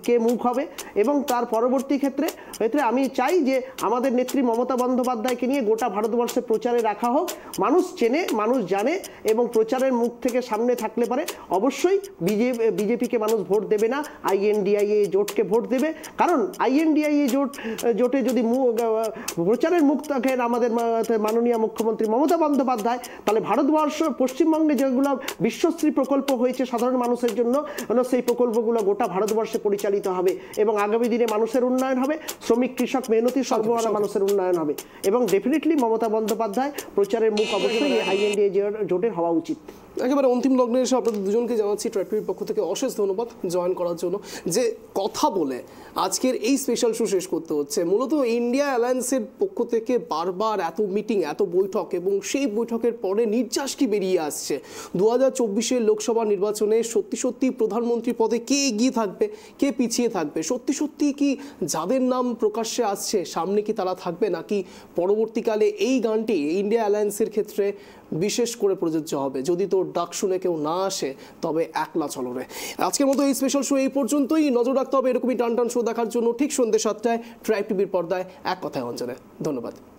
কে মুখ হবে এবং তার পরবর্তী ক্ষেত্রে এক্ষেত্রে আমি চাই যে আমাদের নেত্রী মমতা বন্দ্যোপাধ্যায়কে নিয়ে গোটা ভারতবর্ষে প্রচারে রাখা হোক মানুষ চেনে মানুষ জানে এবং প্রচারের মুখ থেকে সামনে থাকলে পারে অবশ্যই বিজেপিকে মানুষ ভোট দেবে না আইএনডিআইএ জোটকে ভোট দেবে কারণ আইএনডিআইএ জোট জোটে যদি প্রচারের মুখ থাকেন আমাদের মাননীয় মুখ্যমন্ত্রী মমতা বন্দ্যোপাধ্যায় তাহলে ভারতবর্ষ পশ্চিমবঙ্গে যেগুলো বিশ্বশ্রী প্রকল্প হয়েছে সাধারণ মানুষের জন্য সেই প্রকল্পগুলো গোটা ভারতবর্ষে পরিচালিত হবে এবং আগামী দিনে মানুষের উন্নয়ন হবে শ্রমিক কৃষক মেহনতি সর্বহারা মানুষের উন্নয়ন হবে এবং ডেফিনেটলি মমতা বন্দ্যোপাধ্যায় প্রচারের মুখ অবশ্যই আইএনডিএ জোটের হওয়া উচিত একেবারে অন্তিম লগ্নে এসে আপনাদের দুজনকে জানাচ্ছি ট্র্যাপির পক্ষ থেকে অশেষ ধন্যবাদ জয়েন করার জন্য যে কথা বলে আজকের এই স্পেশাল শো শেষ করতে হচ্ছে মূলত ইন্ডিয়া অ্যালায়েন্সের পক্ষ থেকে বারবার এত মিটিং এত বৈঠক এবং সেই বৈঠকের পরে নির্যাসটি বেরিয়ে আসছে দু হাজার লোকসভা নির্বাচনে সত্যি সত্যি প্রধানমন্ত্রী পদে কে এগিয়ে থাকবে কে পিছিয়ে থাকবে সত্যি সত্যি কি যাদের নাম প্রকাশ্যে আসছে সামনে কি তারা থাকবে নাকি পরবর্তীকালে এই গানটি ইন্ডিয়া অ্যালায়েন্সের ক্ষেত্রে বিশেষ করে প্রযোজ্য হবে যদি তোর ডাক শুনে কেউ না আসে তবে একলা চলো রে আজকের মতো এই স্পেশাল শো এই পর্যন্তই নজর রাখতে হবে এরকমই টান টান শো দেখার জন্য ঠিক সন্ধ্যে সাতটায় ট্রাইব টিভির পর্দায় এক কথায় অঞ্চলে ধন্যবাদ